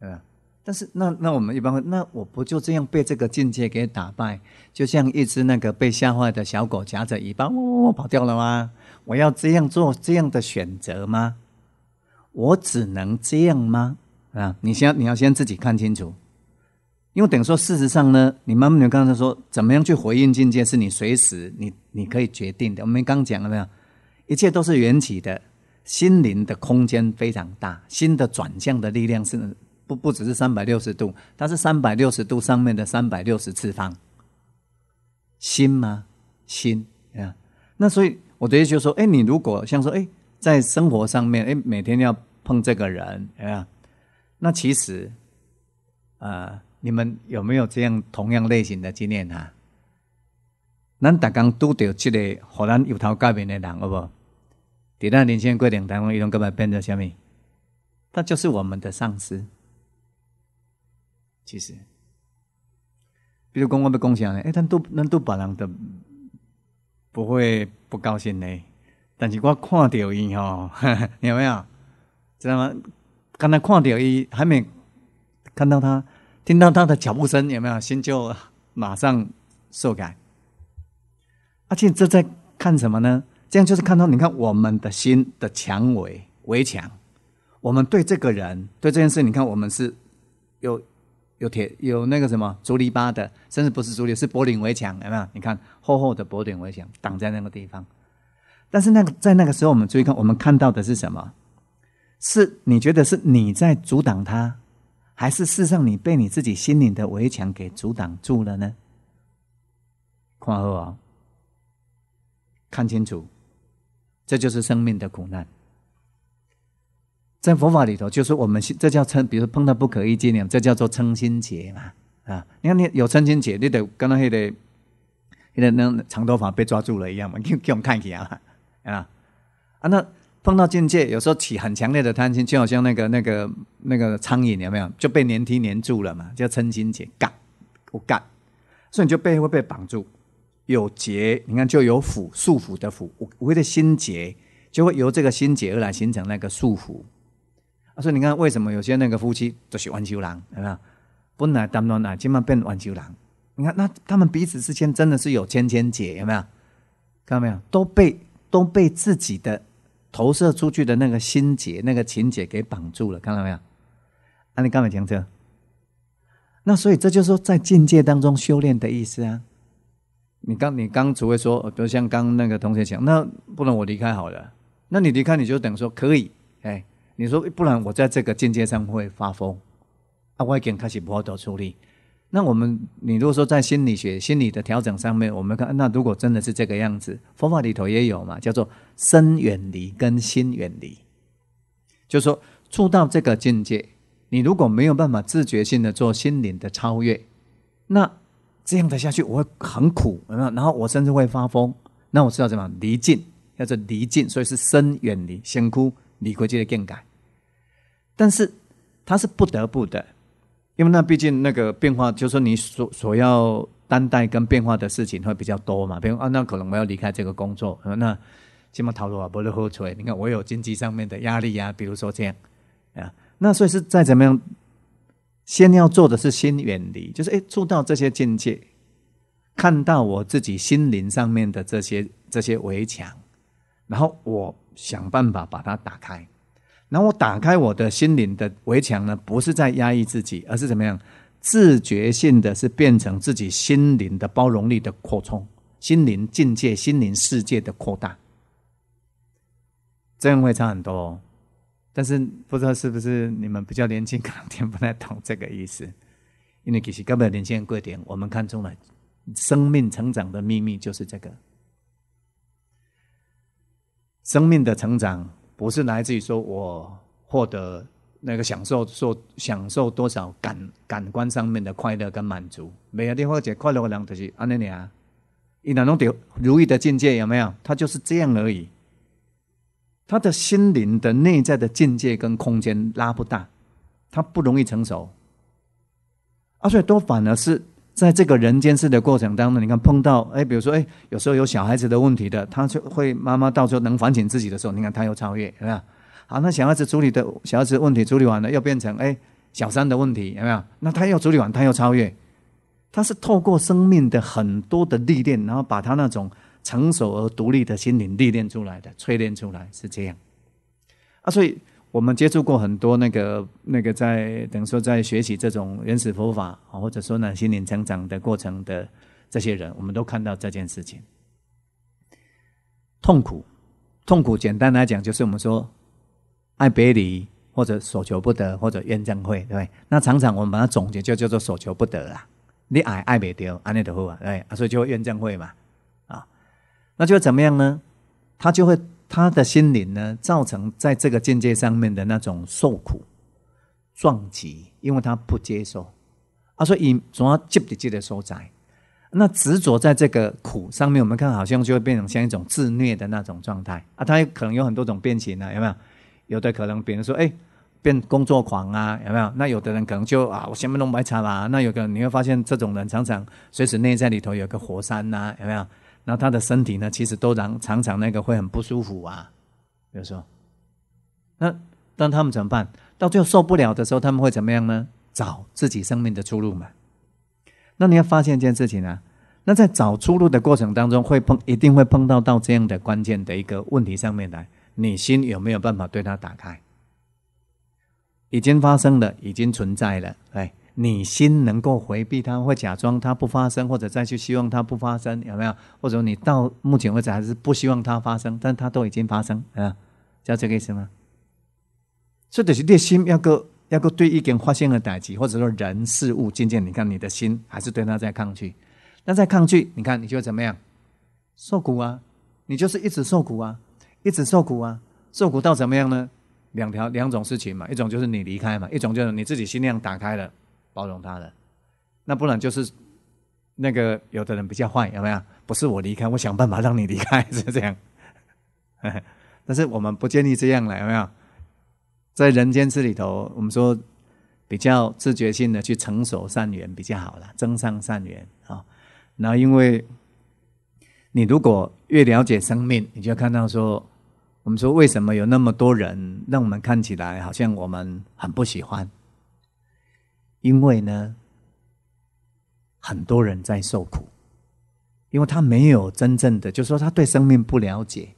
对吧？但是那那我们一般，会，那我不就这样被这个境界给打败？就像一只那个被吓坏的小狗夹着尾巴，呜呜呜，跑掉了吗？我要这样做这样的选择吗？我只能这样吗？啊，你先，你要先自己看清楚，因为等于说，事实上呢，你妈妈你刚才说，怎么样去回应境界是你随时你你可以决定的。我们刚讲了没有？一切都是缘起的心灵的空间非常大，心的转向的力量是不不只是三百六十度，它是三百六十度上面的三百六十次方，心吗？心啊。那所以我的意思就说，哎，你如果像说，哎。在生活上面，哎，每天要碰这个人，哎呀，那其实，啊，你们有没有这样同样类型的经验啊？咱大刚拄到这个和咱有头有面的人，好不？在那人生过程当中，有根本变成下面，他就是我们的上司。其实，比如公共的共享，哎，咱都咱都把人的不会不高兴呢。但是我看到伊吼，[LAUGHS] 有没有？知道吗？刚才看到伊，还没看到他，听到他的脚步声，有没有？心就马上受改。而且这在看什么呢？这样就是看到你看我们的心的墙围围墙，我们对这个人、对这件事，你看我们是有有铁有那个什么竹篱笆的，甚至不是竹篱，是柏林围墙，有没有？你看厚厚的柏林围墙挡在那个地方。但是那个在那个时候，我们注意看，我们看到的是什么？是你觉得是你在阻挡他，还是事实上你被你自己心灵的围墙给阻挡住了呢？看后啊，看清楚，这就是生命的苦难。在佛法里头，就是我们这叫称，比如碰到不可一见的，这叫做称心结嘛啊！你看你有称心结，你得跟那些的，那个那长头发被抓住了一样嘛，给给我们看一下。啊啊！那碰到境界，有时候起很强烈的贪心，就好像那个、那个、那个苍蝇，有没有就被粘梯粘住了嘛？就成心结，干我干？所以你就被会被绑住，有结。你看就有缚束缚的缚，无五的心结就会由这个心结而来形成那个束缚。啊，所以你看为什么有些那个夫妻都是玩秋郎，有没有？本来当然啊，今晚变玩秋郎。你看那他们彼此之间真的是有千千结，有没有？看到没有？都被。都被自己的投射出去的那个心结、那个情结给绑住了，看到没有？那你干嘛停车？那所以这就是在境界当中修炼的意思啊！你刚你刚只会说，比如像刚那个同学讲，那不能我离开好了？那你离开你就等于说可以，哎，你说不然我在这个境界上会发疯？我已经开始破头出力。那我们，你如果说在心理学、心理的调整上面，我们看，那如果真的是这个样子，佛法里头也有嘛，叫做身远离跟心远离，就是说，触到这个境界，你如果没有办法自觉性的做心灵的超越，那这样的下去我会很苦，有没有？然后我甚至会发疯，那我知道怎么离境，叫做离境，所以是身远离，先哭，你国界更改，但是他是不得不的。因为那毕竟那个变化，就说你所所要担待跟变化的事情会比较多嘛。比如啊，那可能我要离开这个工作，那起码塔罗啊，不是后吹。你看，我有经济上面的压力呀，比如说这样啊。那所以是再怎么样，先要做的是先远离，就是哎，做到这些境界，看到我自己心灵上面的这些这些围墙，然后我想办法把它打开。然后我打开我的心灵的围墙呢，不是在压抑自己，而是怎么样？自觉性的是变成自己心灵的包容力的扩充，心灵境界、心灵世界的扩大，这样会差很多。但是不知道是不是你们比较年轻，可能听不太懂这个意思。因为其实，根本年轻人贵点，我们看中了生命成长的秘密就是这个，生命的成长。不是来自于说，我获得那个享受，说享受多少感感官上面的快乐跟满足。没有电话姐快乐的人，就是安尼啊，一那种得如意的境界有没有？他就是这样而已。他的心灵的内在的境界跟空间拉不大，他不容易成熟。阿衰多反而是。在这个人间事的过程当中，你看碰到哎，比如说哎，有时候有小孩子的问题的，他就会妈妈到时候能反省自己的时候，你看他又超越，是不是？好，那小孩子处理的小孩子问题处理完了，又变成哎小三的问题，有没有？那他又处理完，他又超越，他是透过生命的很多的历练，然后把他那种成熟而独立的心灵历练出来的，淬炼出来，是这样。啊，所以。我们接触过很多那个那个在等于说在学习这种原始佛法啊，或者说呢心灵成长的过程的这些人，我们都看到这件事情。痛苦，痛苦，简单来讲就是我们说爱别离，或者所求不得，或者怨憎会，对不对？那常常我们把它总结就叫做所求不得啊，你爱爱没得尼的陀啊，对，所以就怨憎会嘛，啊，那就怎么样呢？他就会。他的心灵呢，造成在这个境界上面的那种受苦撞击，因为他不接受，啊，所以总要接不记的收窄。那执着在这个苦上面，我们看好像就会变成像一种自虐的那种状态啊。他可能有很多种变形啊，有没有？有的可能比如说，哎，变工作狂啊，有没有？那有的人可能就啊，我前面弄白茶啦。那有个你会发现，这种人常常随时内在里头有个火山呐，有没有？那他的身体呢？其实都常常常那个会很不舒服啊。比如说，那但他们怎么办？到最后受不了的时候，他们会怎么样呢？找自己生命的出路嘛。那你要发现一件事情啊，那在找出路的过程当中，会碰一定会碰到到这样的关键的一个问题上面来，你心有没有办法对它打开？已经发生了，已经存在了，哎。你心能够回避它，或假装它不发生，或者再去希望它不发生，有没有？或者你到目前为止还是不希望它发生，但它都已经发生啊，叫这个意思吗？这就是劣心，要个要个对一点发生的打击，或者说人事物，渐渐你看你的心还是对它在抗拒，那在抗拒，你看你就怎么样受苦啊？你就是一直受苦啊，一直受苦啊，受苦到怎么样呢？两条两种事情嘛，一种就是你离开嘛，一种就是你自己心量打开了。包容他的，那不然就是那个有的人比较坏，有没有？不是我离开，我想办法让你离开，[LAUGHS] 是这样。[LAUGHS] 但是我们不建议这样了，有没有？在人间这里头，我们说比较自觉性的去成熟善缘比较好了，增上善缘啊。然后，因为你如果越了解生命，你就看到说，我们说为什么有那么多人让我们看起来好像我们很不喜欢。因为呢，很多人在受苦，因为他没有真正的，就说他对生命不了解，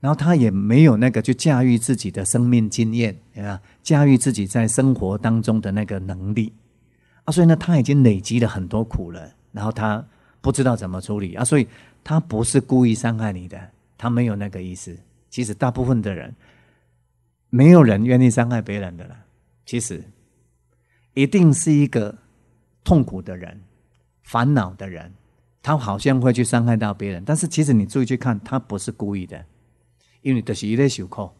然后他也没有那个去驾驭自己的生命经验啊，驾驭自己在生活当中的那个能力啊，所以呢，他已经累积了很多苦了，然后他不知道怎么处理啊，所以他不是故意伤害你的，他没有那个意思。其实大部分的人，没有人愿意伤害别人的了，其实。一定是一个痛苦的人、烦恼的人，他好像会去伤害到别人，但是其实你注意去看，他不是故意的，因为这是一类受苦，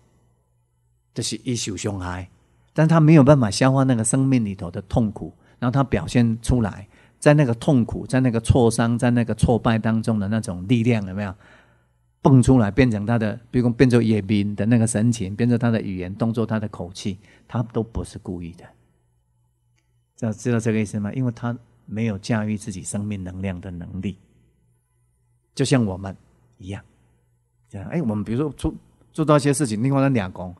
这是一受伤害，但他没有办法消化那个生命里头的痛苦，然后他表现出来，在那个痛苦、在那个挫伤、在那个挫败当中的那种力量，有没有蹦出来，变成他的，比如变成野民的那个神情，变成他的语言、动作、他的口气，他都不是故意的。知道知道这个意思吗？因为他没有驾驭自己生命能量的能力，就像我们一样。这样，哎，我们比如说做做到一些事情，另外那两公，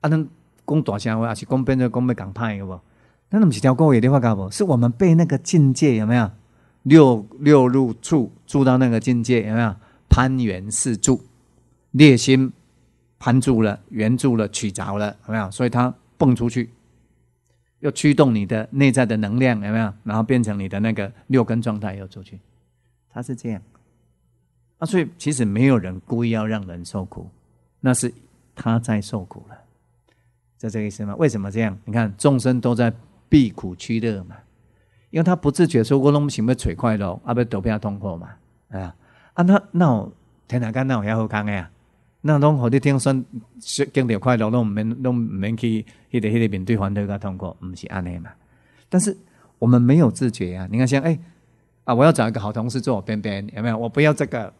啊，那攻大声话，还是攻变成攻被讲派的不？那那么一条狗也电话干不？是我们被那个境界有没有？六六路处住到那个境界有没有？攀援四柱裂心攀住了，圆住了，曲着了，有没有？所以他蹦出去。要驱动你的内在的能量，有没有？然后变成你的那个六根状态要出去，他是这样。啊，所以其实没有人故意要让人受苦，那是他在受苦了，是这个意思吗？为什么这样？你看众生都在避苦趋乐嘛，因为他不自觉说，我弄行，不取快乐，啊，不得不痛苦嘛，啊啊，那那我听哪干那我要好讲呀。那侬好，你听说是经典快乐，侬没侬没去，去的去的面对反对个通过，不是安尼嘛？但是我们没有自觉啊！你看像哎啊，我要找一个好同事坐我边边，有没有？我不要这个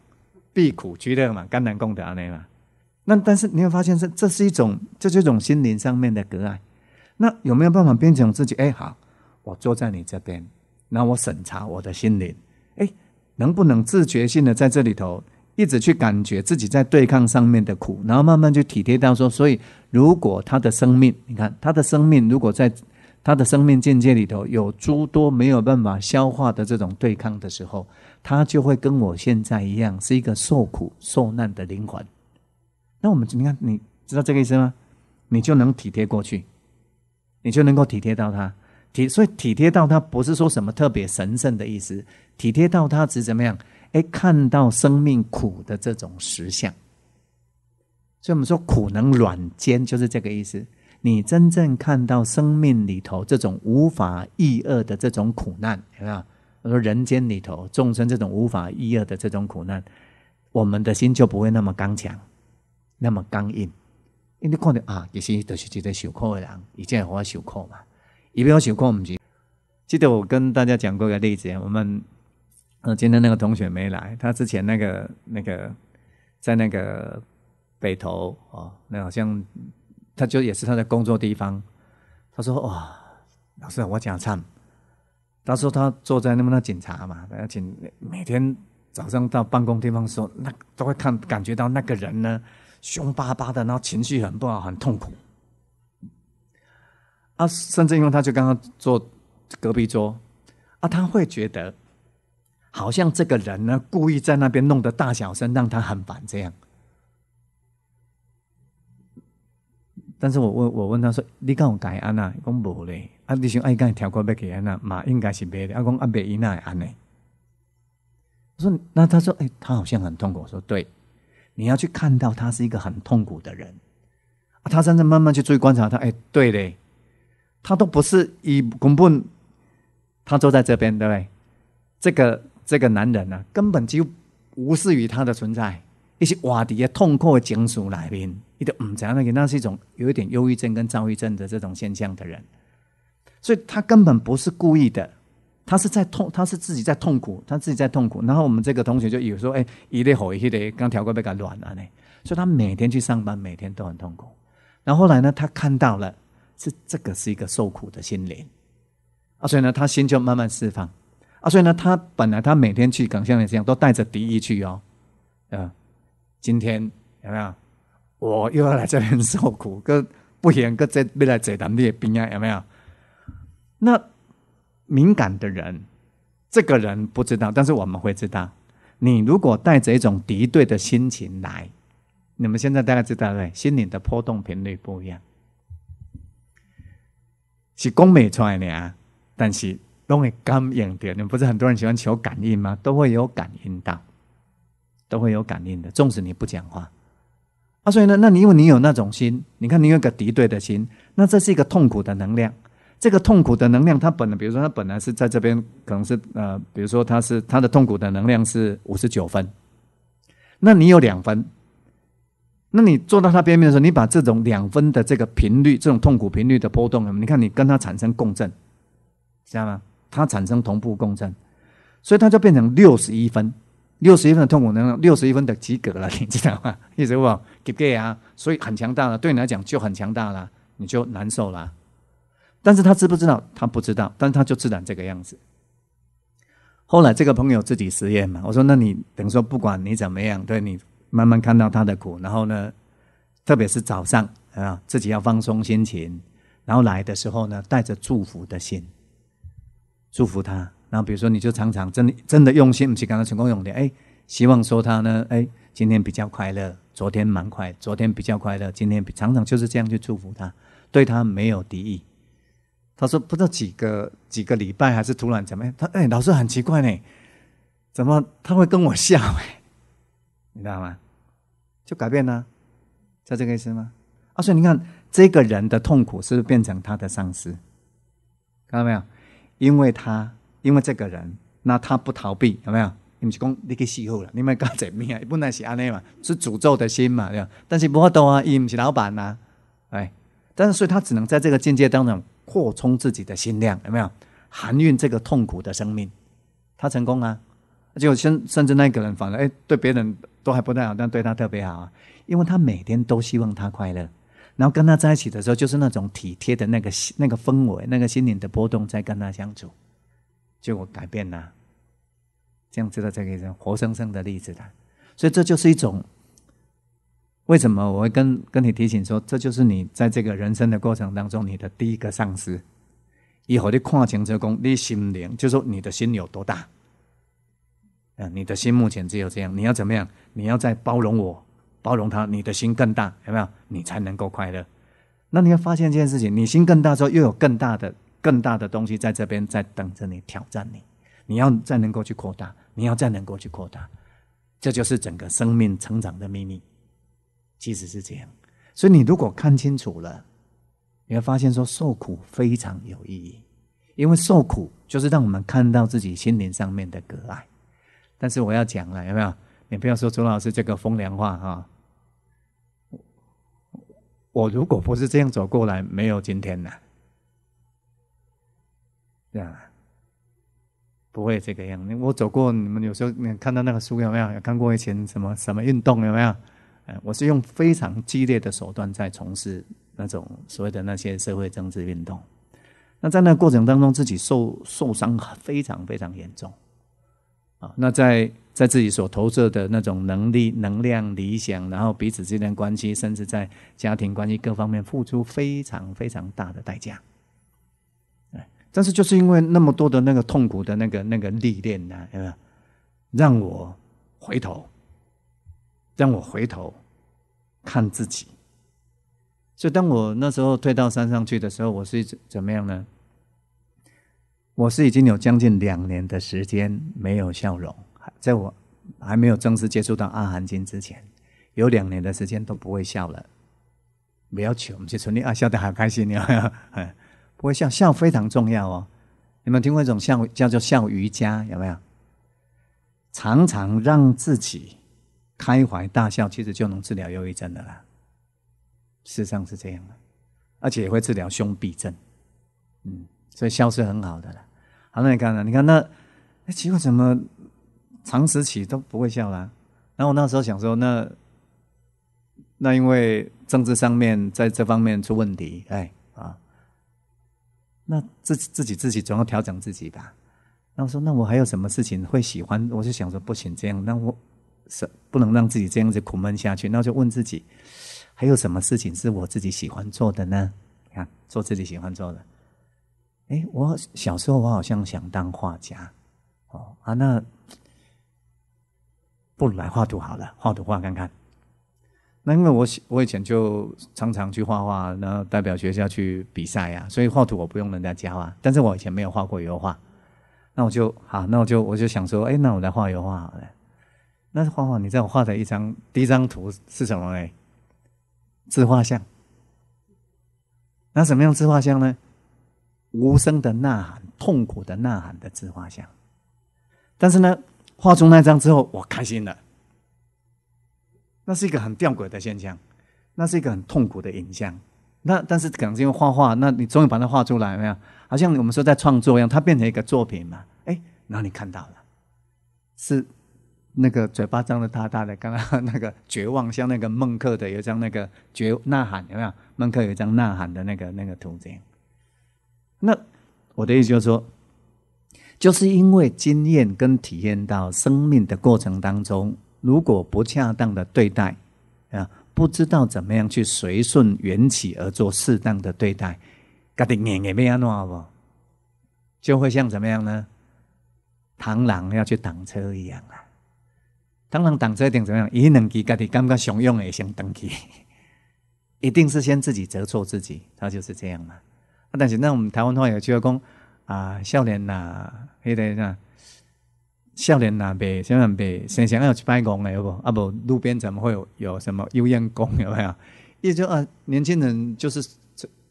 避苦趋乐嘛，甘南共的安尼嘛。那但是你会发现，这这是一种，这是一种心灵上面的隔碍。那有没有办法变成自己？哎，好，我坐在你这边，那我审查我的心灵，哎，能不能自觉性的在这里头？一直去感觉自己在对抗上面的苦，然后慢慢就体贴到说，所以如果他的生命，你看他的生命，如果在他的生命境界里头有诸多没有办法消化的这种对抗的时候，他就会跟我现在一样，是一个受苦受难的灵魂。那我们你看，你知道这个意思吗？你就能体贴过去，你就能够体贴到他体，所以体贴到他不是说什么特别神圣的意思，体贴到他只怎么样？哎，看到生命苦的这种实相，所以我们说苦能软坚，就是这个意思。你真正看到生命里头这种无法抑恶的这种苦难，有没有？我说人间里头众生这种无法抑恶的这种苦难，我们的心就不会那么刚强，那么刚硬。因为看到啊，其实都是一个受苦的人，以前也活受苦嘛，以后受苦不是。记得我跟大家讲过一个例子，我们。呃，今天那个同学没来，他之前那个那个在那个北投哦，那好像他就也是他的工作地方，他说哇，老师我想唱。他说他坐在那边那警察嘛，那警每天早上到办公地方时候，那都会看感觉到那个人呢凶巴巴的，然后情绪很不好，很痛苦。啊，甚至因为他就刚刚坐隔壁桌，啊，他会觉得。好像这个人呢，故意在那边弄得大小声，让他很烦这样。但是我问，我问他说：“你跟有改安啊？”他讲“无嘞”，啊，你想爱干调过别给安呐？嘛，应该是别嘞。啊，我阿别因奈安呢？我说：“那他说，哎，他好像很痛苦。”我说：“对，你要去看到他是一个很痛苦的人。他正在慢慢去注意观察他。哎，对嘞，他都不是一公布，他坐在这边，对不对？这个。”这个男人呢，根本就无视于他的存在，一些瓦题的痛苦情绪来面，他都唔承认，那是一种有一点忧郁症跟躁郁症的这种现象的人，所以他根本不是故意的，他是在痛，他是自己在痛苦，他自己在痛苦。然后我们这个同学就有说：“哎，一粒火一粒，刚调过被较软了呢，所以他每天去上班，每天都很痛苦。然后后来呢，他看到了是这个是一个受苦的心灵，啊，所以呢，他心就慢慢释放。啊，所以呢，他本来他每天去港香港这样都带着敌意去哦，啊，今天有没有？我又要来这边受苦，跟不严跟在未来在当的兵啊，有没有？那敏感的人，这个人不知道，但是我们会知道，你如果带着一种敌对的心情来，你们现在大概知道了，心里的波动频率不一样，是攻美出来的啊，但是。都会感应的，你不是很多人喜欢求感应吗？都会有感应到，都会有感应的。纵使你不讲话，啊，所以呢，那你因为你有那种心，你看你有个敌对的心，那这是一个痛苦的能量。这个痛苦的能量，它本来，比如说，它本来是在这边，可能是呃，比如说，它是它的痛苦的能量是五十九分，那你有两分，那你坐到他边边的时候，你把这种两分的这个频率，这种痛苦频率的波动，你看你跟他产生共振，知道吗？它产生同步共振，所以它就变成六十一分，六十一分的痛苦能量，六十一分的及格了，你知道吗？[LAUGHS] 意思不好？及格啊，所以很强大了，对你来讲就很强大了，你就难受了。但是他知不知道？他不知道，但他就自然这个样子。后来这个朋友自己实验嘛，我说：那你等于说不管你怎么样，对你慢慢看到他的苦，然后呢，特别是早上啊，自己要放松心情，然后来的时候呢，带着祝福的心。祝福他，然后比如说你就常常真真的用心，不是刚刚成功用的，哎，希望说他呢，哎，今天比较快乐，昨天蛮快，昨天比较快乐，今天常常就是这样去祝福他，对他没有敌意。他说不知道几个几个礼拜还是突然怎么样，他哎，老师很奇怪呢，怎么他会跟我笑哎，[LAUGHS] 你知道吗？就改变了，是这个意思吗？啊，所以你看这个人的痛苦是不是变成他的丧失？看到没有？因为他，因为这个人，那他不逃避，有没有？你不是讲你去死好了，你们搞这么啊？本来是安尼嘛，是诅咒的心嘛，对吧？但是不怕多啊，伊不是老板呐，哎，但是所以他只能在这个境界当中扩充自己的心量，有没有？含蕴这个痛苦的生命，他成功啊！就甚甚至那个人反而哎，对别人都还不太好，但对他特别好，啊，因为他每天都希望他快乐。然后跟他在一起的时候，就是那种体贴的那个那个氛围、那个心灵的波动，在跟他相处，就改变了。这样子的这个人活生生的例子的，所以这就是一种。为什么我会跟跟你提醒说，这就是你在这个人生的过程当中，你的第一个上司，以后你跨前这工，你心灵就说你的心有多大？啊，你的心目前只有这样，你要怎么样？你要在包容我。包容他，你的心更大，有没有？你才能够快乐。那你会发现这件事情，你心更大之后，又有更大的、更大的东西在这边在等着你挑战你。你要再能够去扩大，你要再能够去扩大，这就是整个生命成长的秘密，其实是这样。所以你如果看清楚了，你会发现说受苦非常有意义，因为受苦就是让我们看到自己心灵上面的隔碍。但是我要讲了，有没有？你不要说周老师这个风凉话哈。我如果不是这样走过来，没有今天呐，样、啊、不会这个样。我走过，你们有时候看到那个书有没有？看过一些什么什么运动有没有？哎，我是用非常激烈的手段在从事那种所谓的那些社会政治运动。那在那过程当中，自己受受伤非常非常严重。啊，那在在自己所投射的那种能力、能量、理想，然后彼此之间关系，甚至在家庭关系各方面，付出非常非常大的代价。但是就是因为那么多的那个痛苦的那个那个历练呢，有没有让我回头？让我回头看自己。所以，当我那时候退到山上去的时候，我是怎怎么样呢？我是已经有将近两年的时间没有笑容，在我还没有正式接触到阿含经之前，有两年的时间都不会笑了。不要求，我们去存你啊，笑得好开心，有不会笑，笑非常重要哦。你们听过一种笑叫做笑瑜伽，有没有？常常让自己开怀大笑，其实就能治疗忧郁症的啦。事实上是这样的，而且也会治疗胸痹症。嗯，所以笑是很好的啦。好，那看了，你看那，哎，奇怪，怎么长时起都不会笑啦？然后我那时候想说，那那因为政治上面在这方面出问题，哎啊，那自自己自己总要调整自己吧。然后说，那我还有什么事情会喜欢？我就想说，不行这样，那我是不能让自己这样子苦闷下去。那就问自己，还有什么事情是我自己喜欢做的呢？看，做自己喜欢做的。哎，我小时候我好像想当画家，哦啊，那不如来画图好了，画图画看看。那因为我我以前就常常去画画，然后代表学校去比赛呀，所以画图我不用人家教啊。但是我以前没有画过油画，那我就好，那我就我就想说，哎，那我来画油画好了。那画画，你知道我画的一张第一张图是什么哎。自画像。那什么样自画像呢？无声的呐喊，痛苦的呐喊的自画像。但是呢，画出那张之后，我开心了。那是一个很吊诡的现象，那是一个很痛苦的影像。那但是，可能是因为画画，那你终于把它画出来，没有？好像我们说在创作一样，它变成一个作品嘛。哎，然后你看到了，是那个嘴巴张的大大的，刚刚那个绝望，像那个孟克的有一张那个绝呐喊，有没有？孟克有一张呐喊的那个那个图，这样。那我的意思就是说，就是因为经验跟体验到生命的过程当中，如果不恰当的对待啊，不知道怎么样去随顺缘起而做适当的对待，噶啲命也变阿乱啊！就会像怎么样呢？螳螂要去挡车一样啊！螳螂挡车一定怎么样？伊能给家己感觉上用诶先登去，[LAUGHS] 一定是先自己折错自己，他就是这样嘛。啊！但是那我们台湾话有句话讲啊，少年呐，迄个呐，少年呐，白少年白，常常爱去拜公的，有无？啊不，路边怎么会有有什么幽燕公？有没有？也就啊，年轻人就是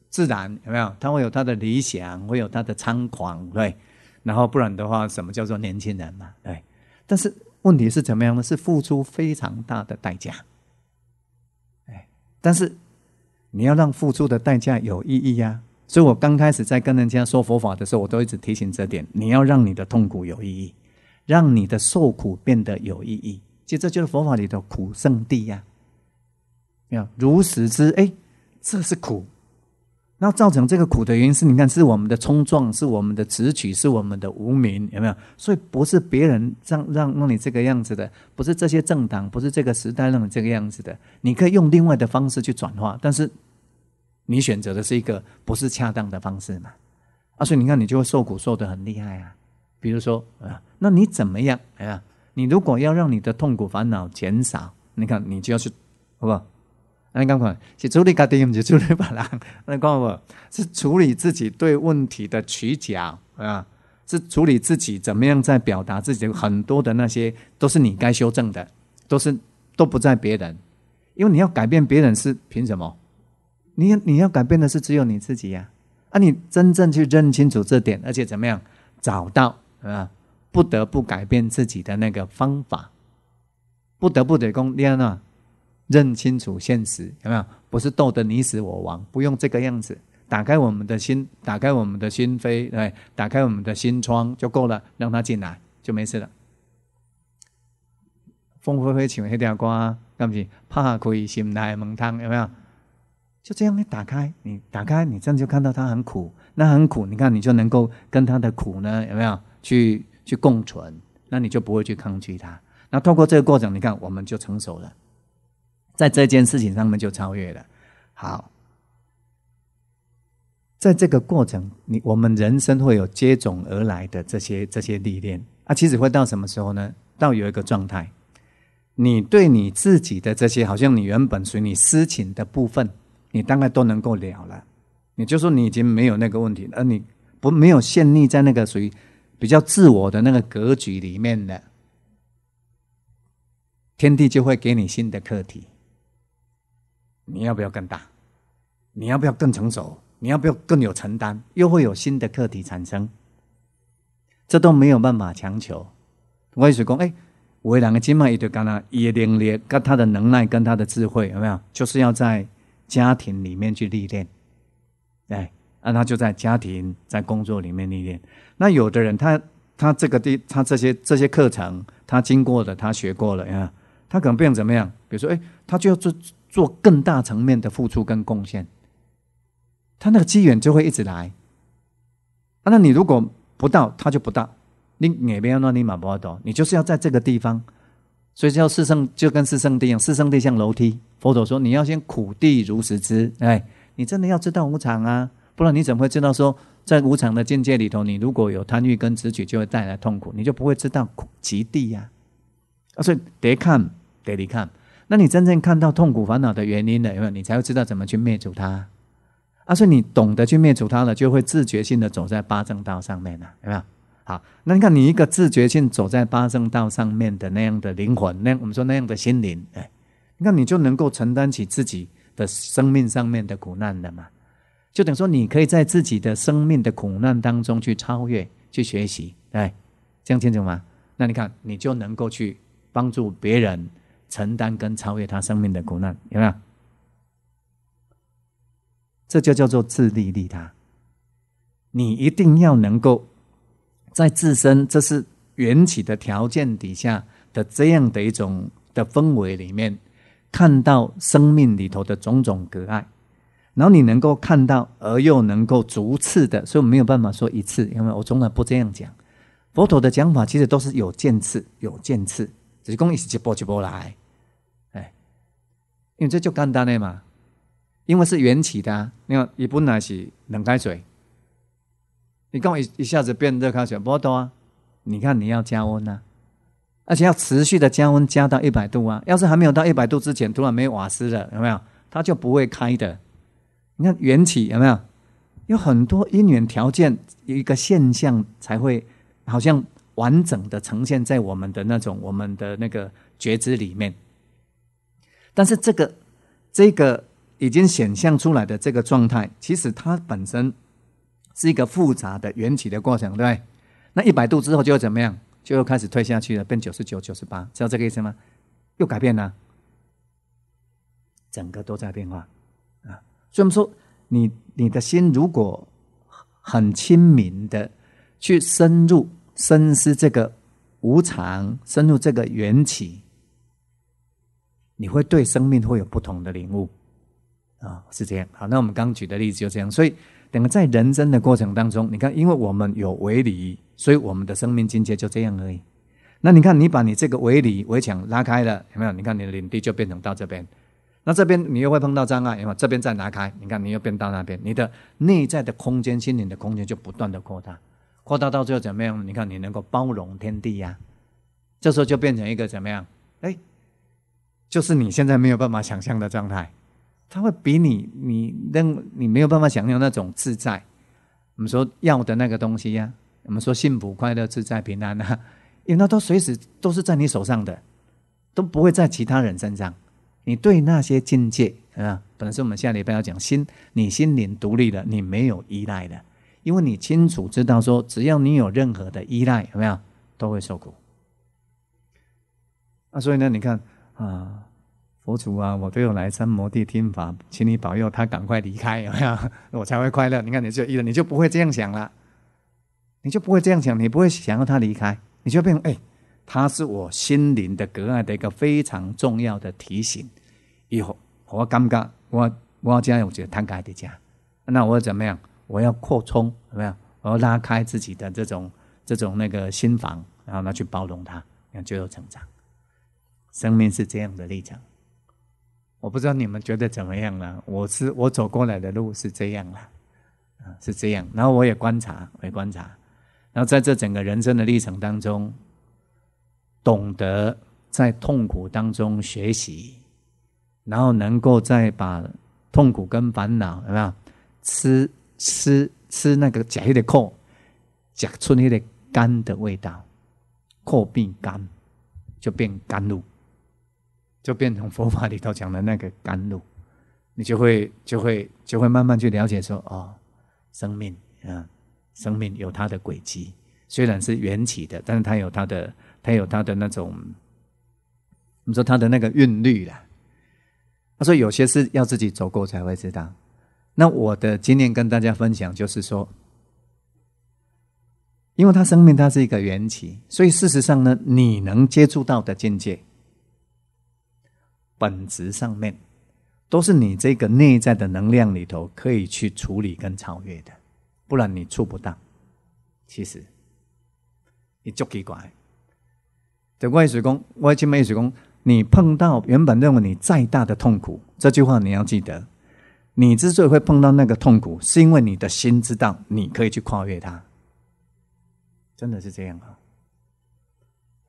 自然，有没有？他会有他的理想，会有他的猖狂，对。然后不然的话，什么叫做年轻人嘛？对。但是问题是怎么样呢？是付出非常大的代价。哎，但是你要让付出的代价有意义呀。所以我刚开始在跟人家说佛法的时候，我都一直提醒这点：你要让你的痛苦有意义，让你的受苦变得有意义。其实这就是佛法里的苦圣地呀，没有如实知，哎，这是苦。那造成这个苦的原因是你看是我们的冲撞，是我们的直取，是我们的无名，有没有？所以不是别人让让让你这个样子的，不是这些政党，不是这个时代让你这个样子的。你可以用另外的方式去转化，但是。你选择的是一个不是恰当的方式嘛？啊，所以你看你就会受苦受得很厉害啊。比如说啊，那你怎么样？啊，你如果要让你的痛苦烦恼减少，你看你就要去，好不好？你看看，是处理家庭，是处理别人，你看，是处理自己对问题的取巧啊，是处理自己怎么样在表达自己，很多的那些都是你该修正的，都是都不在别人，因为你要改变别人是凭什么？你你要改变的是只有你自己呀！啊，你真正去认清楚这点，而且怎么样找到啊？不得不改变自己的那个方法，不得不得攻。第二呢，认清楚现实有没有？不是斗得你死我亡，不用这个样子。打开我们的心，打开我们的心扉，对，打开我们的心窗就够了，让他进来就没事了。风微微请那条瓜，是不是？怕开心来门，汤有没有？就这样，你打开，你打开，你这样就看到它很苦，那很苦，你看你就能够跟他的苦呢，有没有去去共存？那你就不会去抗拒他。那通过这个过程，你看我们就成熟了，在这件事情上面就超越了。好，在这个过程，你我们人生会有接踵而来的这些这些历练啊，其实会到什么时候呢？到有一个状态，你对你自己的这些，好像你原本随你私情的部分。你大概都能够了了，也就是说你已经没有那个问题，而你不没有陷溺在那个属于比较自我的那个格局里面的，天地就会给你新的课题。你要不要更大？你要不要更成熟？你要不要更有承担？又会有新的课题产生，这都没有办法强求。我也是讲，哎，有两个金脉一对，干刚也连连跟他的能耐跟他的智慧有没有？就是要在。家庭里面去历练，哎，啊，他就在家庭、在工作里面历练。那有的人，他他这个地，他这些这些课程，他经过的，他学过了呀。他可能不想怎么样，比如说，哎，他就要做做更大层面的付出跟贡献，他那个机缘就会一直来。啊，那你如果不到，他就不到。你哪边要弄，你马不到，你就是要在这个地方。所以叫四圣，就跟四圣地一样，四圣地像楼梯。佛陀说：“你要先苦地如实知，哎，你真的要知道无常啊，不然你怎么会知道说，在无常的境界里头，你如果有贪欲跟执取，就会带来痛苦，你就不会知道苦地呀。啊，所以得看得离看，那你真正看到痛苦烦恼的原因了，有没有？你才会知道怎么去灭除它。啊，所以你懂得去灭除它了，就会自觉性的走在八正道上面了，有没有？好，那你看你一个自觉性走在八正道上面的那样的灵魂，那我们说那样的心灵，哎。”那你就能够承担起自己的生命上面的苦难了嘛？就等于说，你可以在自己的生命的苦难当中去超越、去学习，哎，这样清楚吗？那你看，你就能够去帮助别人承担跟超越他生命的苦难，有没有？这就叫做自利利他。你一定要能够在自身这是缘起的条件底下的这样的一种的氛围里面。看到生命里头的种种隔爱，然后你能够看到，而又能够逐次的，所以我没有办法说一次，因为我从来不这样讲。佛陀的讲法其实都是有见次，有见次，只是讲一波一波来，哎，因为这就简单的嘛，因为是缘起的，啊。你看，一本来是冷开水，你干嘛一一下子变热开水？不多啊，你看你要加温呐。而且要持续的加温加到一百度啊！要是还没有到一百度之前，突然没瓦斯了，有没有？它就不会开的。你看缘起有没有？有很多因缘条件，有一个现象才会好像完整的呈现在我们的那种我们的那个觉知里面。但是这个这个已经显现出来的这个状态，其实它本身是一个复杂的缘起的过程，对不对？那一百度之后就会怎么样？就又开始退下去了，变九十九、九十八，知道这个意思吗？又改变了，整个都在变化啊！所以我们说，你你的心如果很清明的去深入深思这个无常，深入这个缘起，你会对生命会有不同的领悟啊！是这样。好，那我们刚举的例子就这样。所以，等于在人生的过程当中，你看，因为我们有为理，所以我们的生命境界就这样而已。那你看，你把你这个围篱、围墙拉开了，有没有？你看你的领地就变成到这边。那这边你又会碰到障碍，有没有？这边再拿开，你看你又变到那边。你的内在的空间、心灵的空间就不断的扩大，扩大到最后怎么样？你看你能够包容天地呀。这时候就变成一个怎么样？哎，就是你现在没有办法想象的状态，它会比你你认你没有办法想象那种自在。我们说要的那个东西呀。我们说幸福、快乐、自在、平安啊，[LAUGHS] 因为那都随时都是在你手上的，都不会在其他人身上。你对那些境界啊，本来是我们下礼拜要讲心，你心灵独立了，你没有依赖的，因为你清楚知道说，只要你有任何的依赖，有没有都会受苦。啊，所以呢，你看啊，佛祖啊，我都我来三摩地听法，请你保佑他赶快离开，有没有？我才会快乐。你看，你就依了，你就不会这样想了。你就不会这样想，你不会想要他离开，你就变成哎，他是我心灵的隔岸的一个非常重要的提醒。以后我刚刚我我家有只贪感的家，那我怎么样？我要扩充怎么样？我要拉开自己的这种这种那个心房，然后呢去包容他，然看就有成长，生命是这样的历程。我不知道你们觉得怎么样了？我是我走过来的路是这样了，啊是这样。然后我也观察，我也观察。然后在这整个人生的历程当中，懂得在痛苦当中学习，然后能够再把痛苦跟烦恼有没有吃吃吃那个假的扣，吃出那点甘的味道，扣变甘，就变甘露，就变成佛法里头讲的那个甘露，你就会就会就会慢慢去了解说哦，生命啊。生命有它的轨迹，虽然是缘起的，但是它有它的，它有它的那种，你说它的那个韵律啦。他说有些事要自己走过才会知道。那我的经验跟大家分享，就是说，因为他生命他是一个缘起，所以事实上呢，你能接触到的境界，本质上面，都是你这个内在的能量里头可以去处理跟超越的。不然你触不到，其实，也足奇怪。在外师公，外境外师公，你碰到原本认为你再大的痛苦，这句话你要记得，你之所以会碰到那个痛苦，是因为你的心知道你可以去跨越它，真的是这样啊，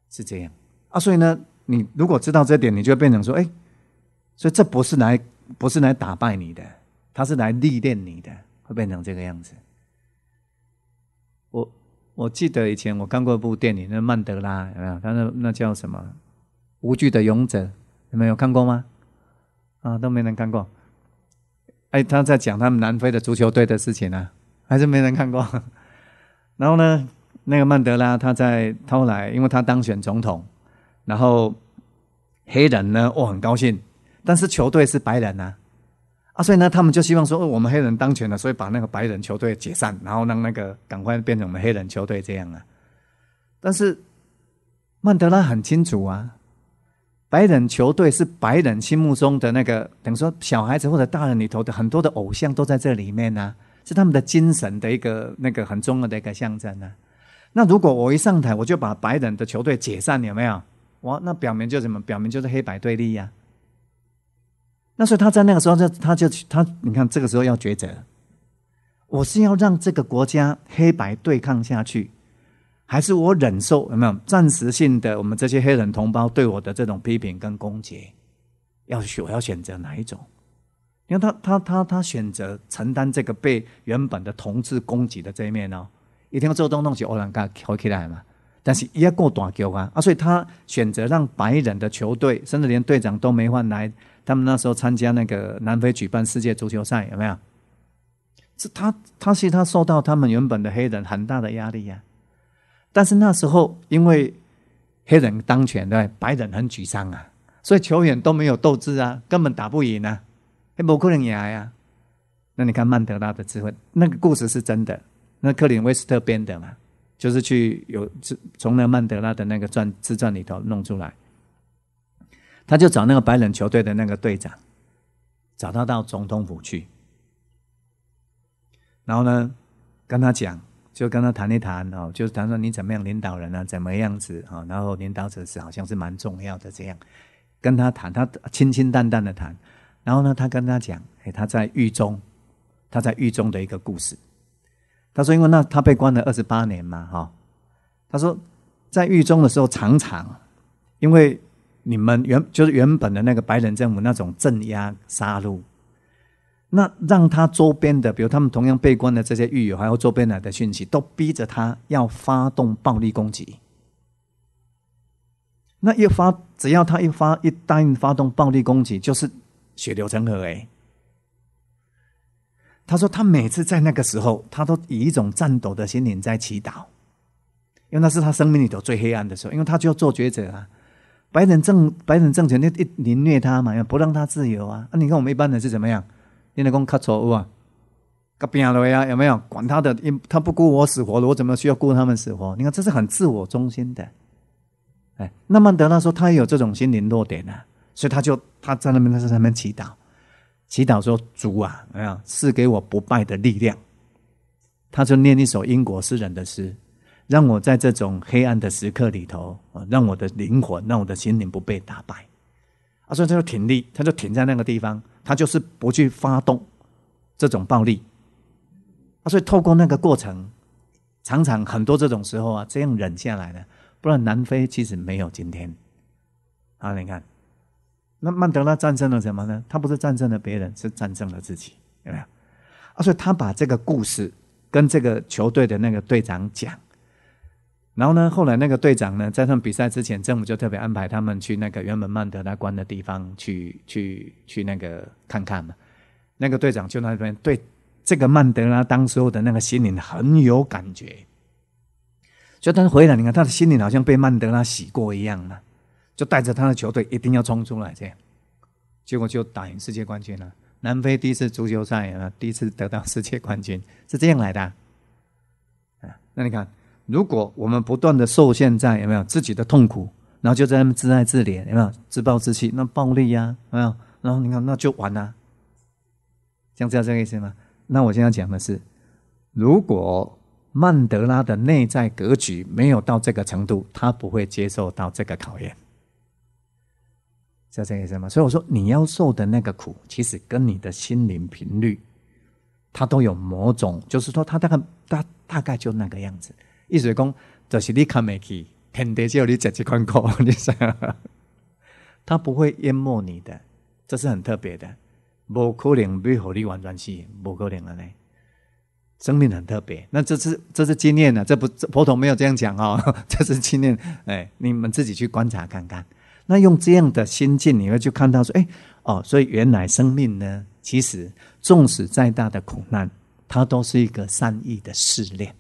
是这样啊。所以呢，你如果知道这点，你就会变成说，哎，所以这不是来，不是来打败你的，他是来历练你的，会变成这个样子。我我记得以前我看过一部电影，那曼德拉有没有？他那那叫什么？无惧的勇者，你们有看过吗？啊，都没人看过。哎，他在讲他们南非的足球队的事情啊，还是没人看过。[LAUGHS] 然后呢，那个曼德拉他在后来，因为他当选总统，然后黑人呢，我很高兴，但是球队是白人啊。啊，所以呢，他们就希望说，哦，我们黑人当权了，所以把那个白人球队解散，然后让那个赶快变成我们黑人球队这样啊。但是曼德拉很清楚啊，白人球队是白人心目中的那个，等于说小孩子或者大人里头的很多的偶像都在这里面呢，是他们的精神的一个那个很重要的一个象征呢。那如果我一上台，我就把白人的球队解散，有没有？哇，那表明就什么？表明就是黑白对立呀。那所以他在那个时候就他就他你看这个时候要抉择，我是要让这个国家黑白对抗下去，还是我忍受有没有暂时性的我们这些黑人同胞对我的这种批评跟攻击？要选我要选择哪一种？因为他他他他选择承担这个被原本的同志攻击的这一面哦，一定要做东弄起欧兰刚好起来嘛，但是也过短脚啊啊！所以他选择让白人的球队，甚至连队长都没换来。他们那时候参加那个南非举办世界足球赛有没有？是他他是他受到他们原本的黑人很大的压力呀，但是那时候因为黑人当权对白人很沮丧啊，所以球员都没有斗志啊，根本打不赢啊，黑摩酷也牙呀。那你看曼德拉的智慧，那个故事是真的，那克林威斯特编的嘛，就是去有从那曼德拉的那个传自传里头弄出来。他就找那个白人球队的那个队长，找他到总统府去，然后呢，跟他讲，就跟他谈一谈哦，就谈说你怎么样领导人呢，怎么样子啊？然后领导者是好像是蛮重要的，这样跟他谈，他清清淡淡的谈，然后呢，他跟他讲，哎，他在狱中，他在狱中的一个故事，他说因为那他被关了二十八年嘛，哈，他说在狱中的时候常常因为。你们原就是原本的那个白人政府那种镇压杀戮，那让他周边的，比如他们同样被关的这些狱友，还有周边来的讯息，都逼着他要发动暴力攻击。那一发，只要他一发一旦发动暴力攻击，就是血流成河哎。他说，他每次在那个时候，他都以一种战斗的心灵在祈祷，因为那是他生命里头最黑暗的时候，因为他就要做抉择啊。白人政白人政权就一凌虐他嘛，不让他自由啊！啊，你看我们一般人是怎么样？现在讲卡错误啊，甲病了呀，有没有？管他的，他不顾我死活了，我怎么需要顾他们死活？你看，这是很自我中心的。哎，那曼德拉说他也有这种心灵弱点呢，所以他就他在那边在那边祈祷，祈祷说主啊，哎呀，赐给我不败的力量。他就念一首英国诗人的诗。让我在这种黑暗的时刻里头，啊，让我的灵魂，让我的心灵不被打败。啊，所以他就挺立，他就挺在那个地方，他就是不去发动这种暴力。啊，所以透过那个过程，常常很多这种时候啊，这样忍下来呢，不然南非其实没有今天。啊，你看，那曼德拉战胜了什么呢？他不是战胜了别人，是战胜了自己，有没有？啊，所以他把这个故事跟这个球队的那个队长讲。然后呢？后来那个队长呢，在他们比赛之前，政府就特别安排他们去那个原本曼德拉关的地方去去去那个看看嘛。那个队长就那边对这个曼德拉当时候的那个心灵很有感觉，所以他回来，你看他的心灵好像被曼德拉洗过一样了，就带着他的球队一定要冲出来，这样结果就打赢世界冠军了。南非第一次足球赛啊，第一次得到世界冠军是这样来的啊。那你看。如果我们不断的受现在有没有自己的痛苦，然后就在那边自爱自怜有没有自暴自弃那暴力呀有没有然后你看那就完了、像这样这个意思吗？那我现在讲的是，如果曼德拉的内在格局没有到这个程度，他不会接受到这个考验，是这个意思吗？所以我说你要受的那个苦，其实跟你的心灵频率，它都有某种，就是说它大概大大概就那个样子。一水功就是你看没去，天地有你吃这款苦，你啥？他不会淹没你的，这是很特别的，不可能被河流完全吸，不可能的呢。生命很特别，那这是这是经验呢，这不这佛陀没有这样讲哦，[LAUGHS] 这是经验，哎，你们自己去观察看看。那用这样的心境，你会去看到说，哎哦，所以原来生命呢，其实纵使再大的苦难，它都是一个善意的试炼。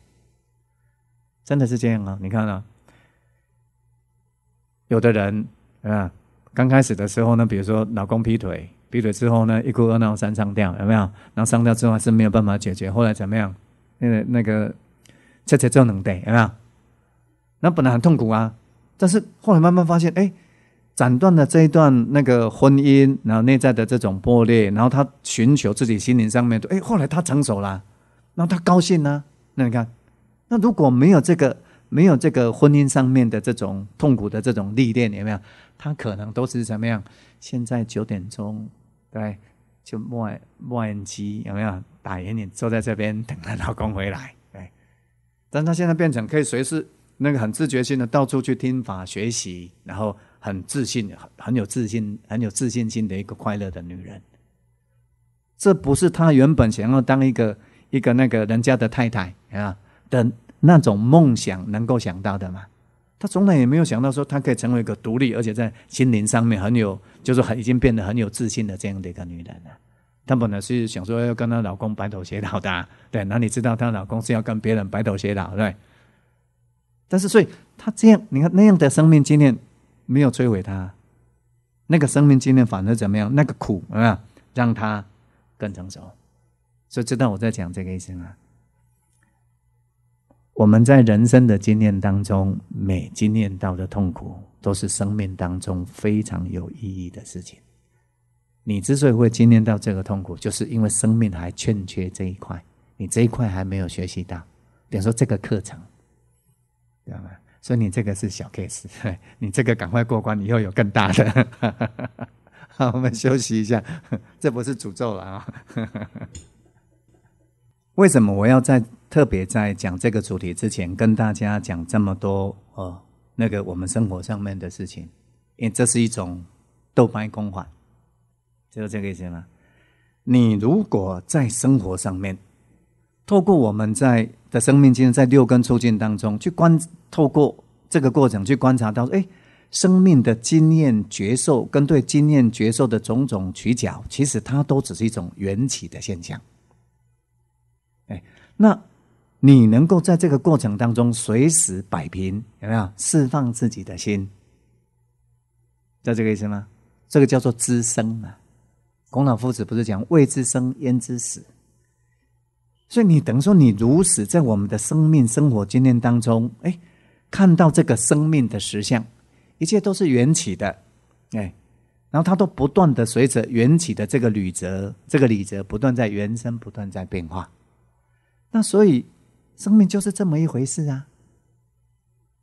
真的是这样啊！你看啊，有的人啊，刚开始的时候呢，比如说老公劈腿，劈腿之后呢，一哭二闹三上吊，有没有？然后上吊之后还是没有办法解决，后来怎么样？那个那个，恰恰叫能得有没有？那本来很痛苦啊，但是后来慢慢发现，哎，斩断了这一段那个婚姻，然后内在的这种破裂，然后他寻求自己心灵上面，哎，后来他成熟了，然后他高兴呢？那你看。那如果没有这个，没有这个婚姻上面的这种痛苦的这种历练，有没有？她可能都是怎么样？现在九点钟，对，就默默念经，有没有？打眼影，坐在这边等她老公回来，对。但她现在变成可以随时那个很自觉性的到处去听法学习，然后很自信、很很有自信、很有自信心的一个快乐的女人。这不是她原本想要当一个一个那个人家的太太啊。的那种梦想能够想到的嘛？她从来也没有想到说她可以成为一个独立，而且在心灵上面很有，就是已经变得很有自信的这样的一个女人了。她本来是想说要跟她老公白头偕老的，对。那你知道她老公是要跟别人白头偕老，对？但是，所以她这样，你看那样的生命经验没有摧毁她，那个生命经验反而怎么样？那个苦啊，让她更成熟。所以知道我在讲这个意思吗？我们在人生的经验当中，每经验到的痛苦，都是生命当中非常有意义的事情。你之所以会经验到这个痛苦，就是因为生命还欠缺这一块，你这一块还没有学习到，比如说这个课程，知道吗？所以你这个是小 case，[LAUGHS] 你这个赶快过关，你后有更大的。[LAUGHS] 好，我们休息一下，[LAUGHS] 这不是诅咒了啊。为什么我要在特别在讲这个主题之前，跟大家讲这么多？哦，那个我们生活上面的事情，因为这是一种豆掰公法，就是这个意思吗？你如果在生活上面，透过我们在的生命经验，在六根触境当中去观，透过这个过程去观察到，哎，生命的经验觉受跟对经验觉受的种种取巧，其实它都只是一种缘起的现象。那，你能够在这个过程当中随时摆平，有没有释放自己的心？道这个意思吗？这个叫做知生嘛。孔老夫子不是讲“未知生焉知死”？所以你等于说，你如此在我们的生命生活经验当中，哎，看到这个生命的实相，一切都是缘起的，哎，然后它都不断的随着缘起的这个履责，这个履责不断在原生，不断在变化。那所以，生命就是这么一回事啊！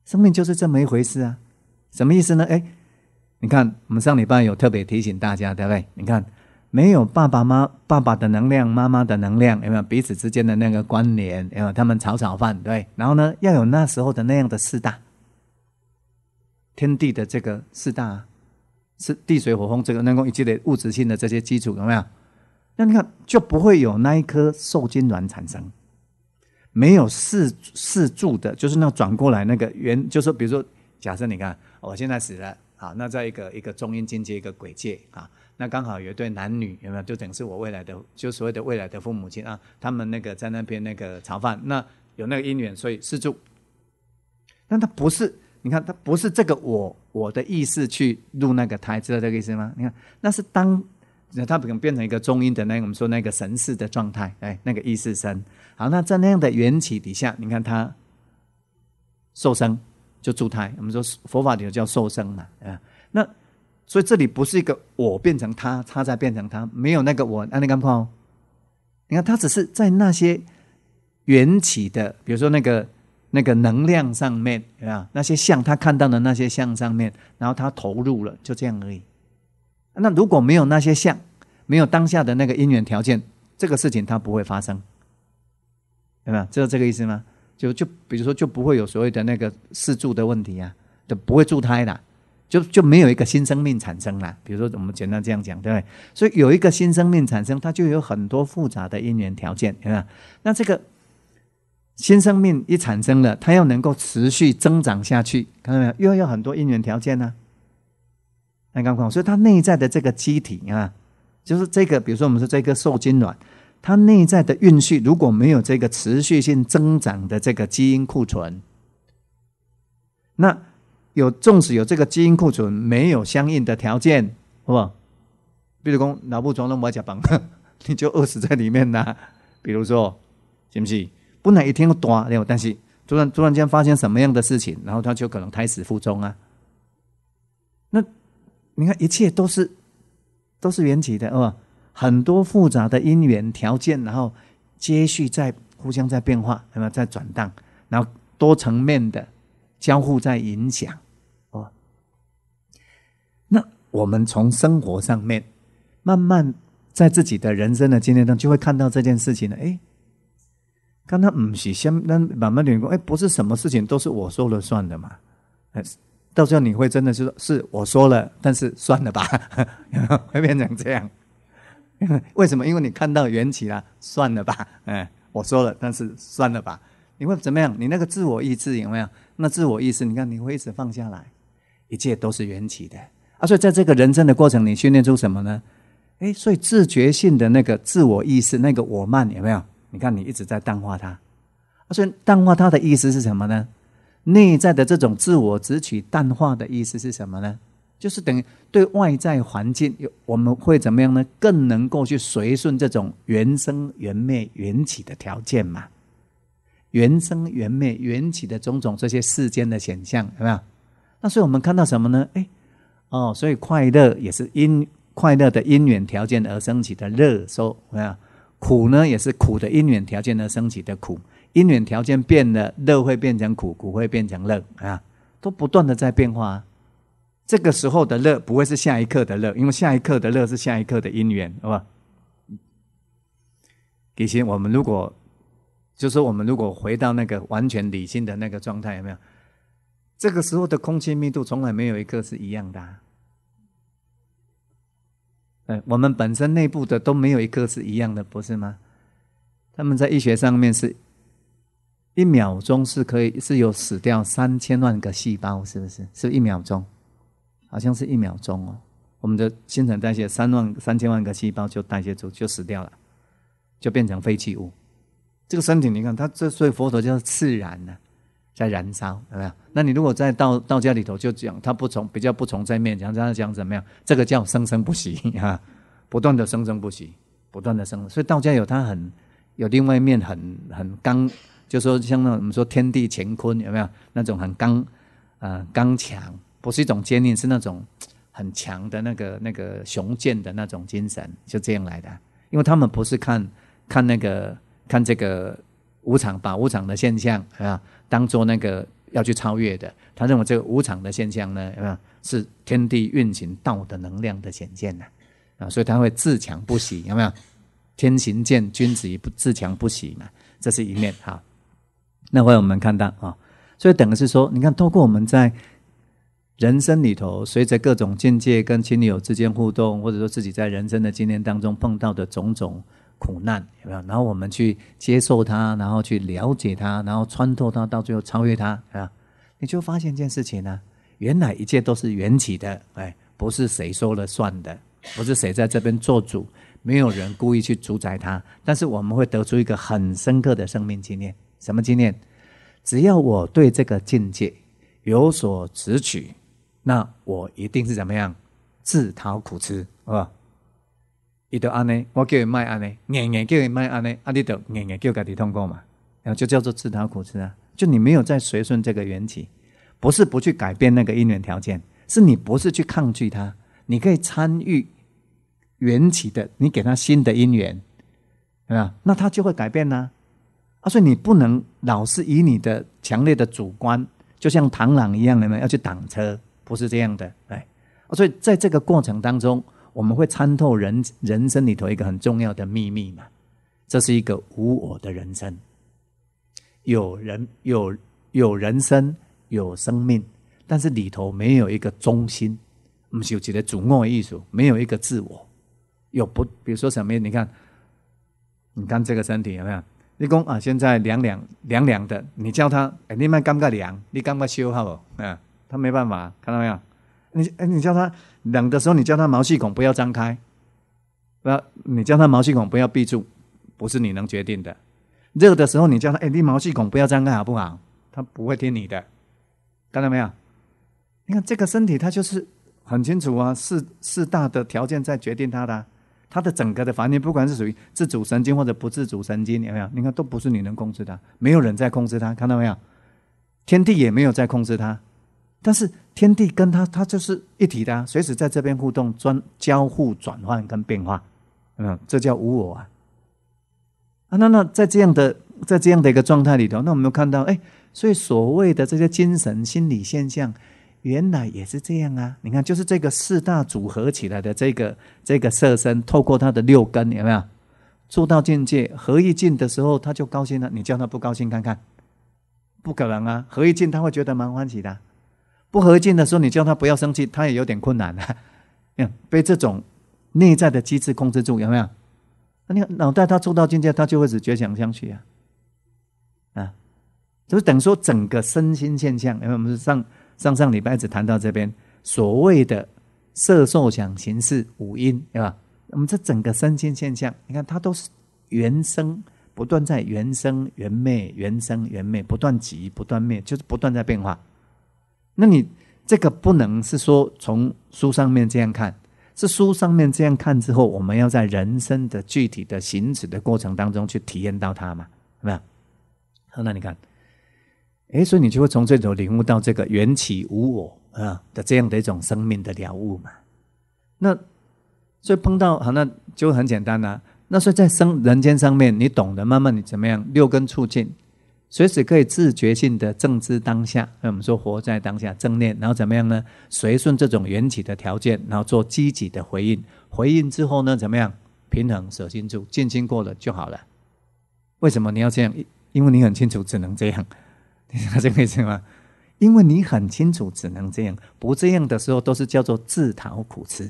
生命就是这么一回事啊！什么意思呢？哎，你看，我们上礼拜有特别提醒大家，对不对？你看，没有爸爸妈、爸爸的能量、妈妈的能量，有没有彼此之间的那个关联？有没有他们炒炒饭，对？然后呢，要有那时候的那样的四大天地的这个四大是地水火风这个能够以及的物质性的这些基础，有没有？那你看就不会有那一颗受精卵产生。没有四四柱的，就是那转过来那个圆，就是比如说，假设你看，我现在死了，好，那在一个一个中阴境界一个鬼界啊，那刚好有一对男女有没有？就等于是我未来的，就所谓的未来的父母亲啊，他们那个在那边那个朝饭，那有那个姻缘，所以四柱，但他不是，你看他不是这个我我的意思去入那个台，知道这个意思吗？你看，那是当。那他可能变成一个中阴的那我们说那个神似的状态，哎，那个意识身。好，那在那样的缘起底下，你看他受生就助胎，我们说佛法里叫受生嘛啊。那所以这里不是一个我变成他，他再变成他，没有那个我。那你看看哦？你看他只是在那些缘起的，比如说那个那个能量上面，啊，那些像他看到的那些像上面，然后他投入了，就这样而已。那如果没有那些相，没有当下的那个因缘条件，这个事情它不会发生，对吧？知就是这个意思吗？就就比如说，就不会有所谓的那个四柱的问题啊，就不会助胎啦，就就没有一个新生命产生了。比如说，我们简单这样讲，对不对？所以有一个新生命产生，它就有很多复杂的因缘条件，对吧？那这个新生命一产生了，它要能够持续增长下去，看到没有？又有很多因缘条件呢。那刚刚，所以它内在的这个机体啊，就是这个，比如说我们说这个受精卵，它内在的孕育如果没有这个持续性增长的这个基因库存，那有纵使有这个基因库存，没有相应的条件，好不好？比如说脑部装了马甲板，[LAUGHS] 你就饿死在里面呐。比如说是不是？本来一天要断掉，但是突然突然间发生什么样的事情，然后它就可能胎死腹中啊。那。你看，一切都是都是缘起的，哦，很多复杂的因缘条件，然后接续在互相在变化，那么在转荡，然后多层面的交互在影响，哦。那我们从生活上面，慢慢在自己的人生的经历中，就会看到这件事情了。哎，刚刚唔是先那慢慢点工，哎，不是什么事情都是我说了算的嘛，哎。到时候你会真的是说：“是我说了，但是算了吧。[LAUGHS] ”会变成这样？[LAUGHS] 为什么？因为你看到缘起啦，算了吧。嗯，我说了，但是算了吧。你会怎么样？你那个自我意志有没有？那自我意识，你看你会一直放下来，一切都是缘起的。啊，所以在这个人生的过程，你训练出什么呢？哎，所以自觉性的那个自我意识，那个我慢有没有？你看你一直在淡化它。啊，所以淡化它的意思是什么呢？内在的这种自我执取淡化的意思是什么呢？就是等于对外在环境，我们会怎么样呢？更能够去随顺这种原生原灭缘起的条件嘛？原生原灭缘起的种种这些世间的显象有没有？那所以我们看到什么呢？哎，哦，所以快乐也是因快乐的因缘条件而升起的乐，有没有？苦呢，也是苦的因缘条件而升起的苦。因缘条件变了，乐会变成苦，苦会变成乐啊，都不断的在变化。这个时候的乐不会是下一刻的乐，因为下一刻的乐是下一刻的因缘，好吧？理心，我们如果就是我们如果回到那个完全理性的那个状态，有没有？这个时候的空气密度从来没有一个是一样的。哎，我们本身内部的都没有一个是一样的，不是吗？他们在医学上面是。一秒钟是可以是有死掉三千万个细胞，是不是？是，一秒钟，好像是一秒钟哦。我们的新陈代谢三万三千万个细胞就代谢出就死掉了，就变成废弃物。这个身体，你看它这，所以佛陀叫自然呢，在燃烧，有没有？那你如果在道道家里头就讲，他不从比较不从在面讲，这样讲怎么样？这个叫生生不息啊，不断的生生不息，不断的生。所以道家有它很有另外一面，很很刚。就说像那我们说天地乾坤有没有那种很刚，呃刚强，不是一种坚硬，是那种很强的那个那个雄健的那种精神，就这样来的。因为他们不是看看那个看这个无常，把无常的现象啊当做那个要去超越的。他认为这个无常的现象呢，有没有是天地运行道的能量的显现呢？啊，所以他会自强不息，有没有？天行健，君子以不自强不息嘛，这是一面哈。那会我们看到啊，所以等于是说，你看，透过我们在人生里头，随着各种境界跟亲友之间互动，或者说自己在人生的经验当中碰到的种种苦难，有没有？然后我们去接受它，然后去了解它，然后穿透它，到最后超越它啊！你就发现一件事情呢，原来一切都是缘起的，哎，不是谁说了算的，不是谁在这边做主，没有人故意去主宰它。但是我们会得出一个很深刻的生命经验。什么经验？只要我对这个境界有所执取，那我一定是怎么样？自讨苦吃，好不好？一安内，我叫你卖安内，硬硬叫你卖安内，啊，你都硬硬叫他去通过嘛，然后就叫做自讨苦吃啊！就你没有在随顺这个缘起，不是不去改变那个因缘条件，是你不是去抗拒它，你可以参与缘起的，你给他新的因缘，有没那他就会改变呢。所以你不能老是以你的强烈的主观，就像螳螂一样的呢，要去挡车，不是这样的。哎，所以在这个过程当中，我们会参透人人生里头一个很重要的秘密嘛，这是一个无我的人生，有人有有人生有生命，但是里头没有一个中心，我们有几的主我艺术，没有一个自我，有不比如说什么？你看，你看这个身体有没有？立功啊！现在凉凉凉凉的，你叫他哎，你麦尴尬凉？你干不个修好不？啊，他没办法，看到没有？你哎，你叫他冷的时候，你叫他毛细孔不要张开，不要，你叫他毛细孔不要闭住，不是你能决定的。热的时候，你叫他哎，你毛细孔不要张开好不好？他不会听你的，看到没有？你看这个身体，它就是很清楚啊，四四大的条件在决定它的。它的整个的反应，不管是属于自主神经或者不自主神经，有没有？你看都不是你能控制的，没有人在控制它，看到没有？天地也没有在控制它，但是天地跟它，它就是一体的啊，随时在这边互动、转交互、转换跟变化，嗯，这叫无我啊！啊，那那在这样的在这样的一个状态里头，那我们看到，哎，所以所谓的这些精神心理现象。原来也是这样啊！你看，就是这个四大组合起来的这个这个色身，透过它的六根，有没有做到境界合意境的时候，他就高兴了。你叫他不高兴看看，不可能啊！合意境他会觉得蛮欢喜的；不合意境的时候，你叫他不要生气，他也有点困难啊。[LAUGHS] 被这种内在的机制控制住，有没有？那你看脑袋，他做到境界，他就会只觉想象去啊啊！就是等于说整个身心现象，因为我们是上。上上礼拜只谈到这边所谓的色受想行识五音，对吧？我们这整个身心现象，你看它都是原生，不断在原生原灭，原生原灭，不断起不断灭，就是不断在变化。那你这个不能是说从书上面这样看，是书上面这样看之后，我们要在人生的具体的行止的过程当中去体验到它嘛？没有？那你看。哎，所以你就会从这头领悟到这个缘起无我啊的这样的一种生命的了悟嘛。那所以碰到好，那就很简单啦。那所以在生人间上面，你懂得慢慢你怎么样，六根促进，随时可以自觉性的正知当下。那我们说活在当下，正念，然后怎么样呢？随顺这种缘起的条件，然后做积极的回应。回应之后呢，怎么样？平衡舍心住，静心过了就好了。为什么你要这样？因为你很清楚，只能这样。他 [LAUGHS] 这个意思吗？因为你很清楚，只能这样，不这样的时候都是叫做自讨苦吃。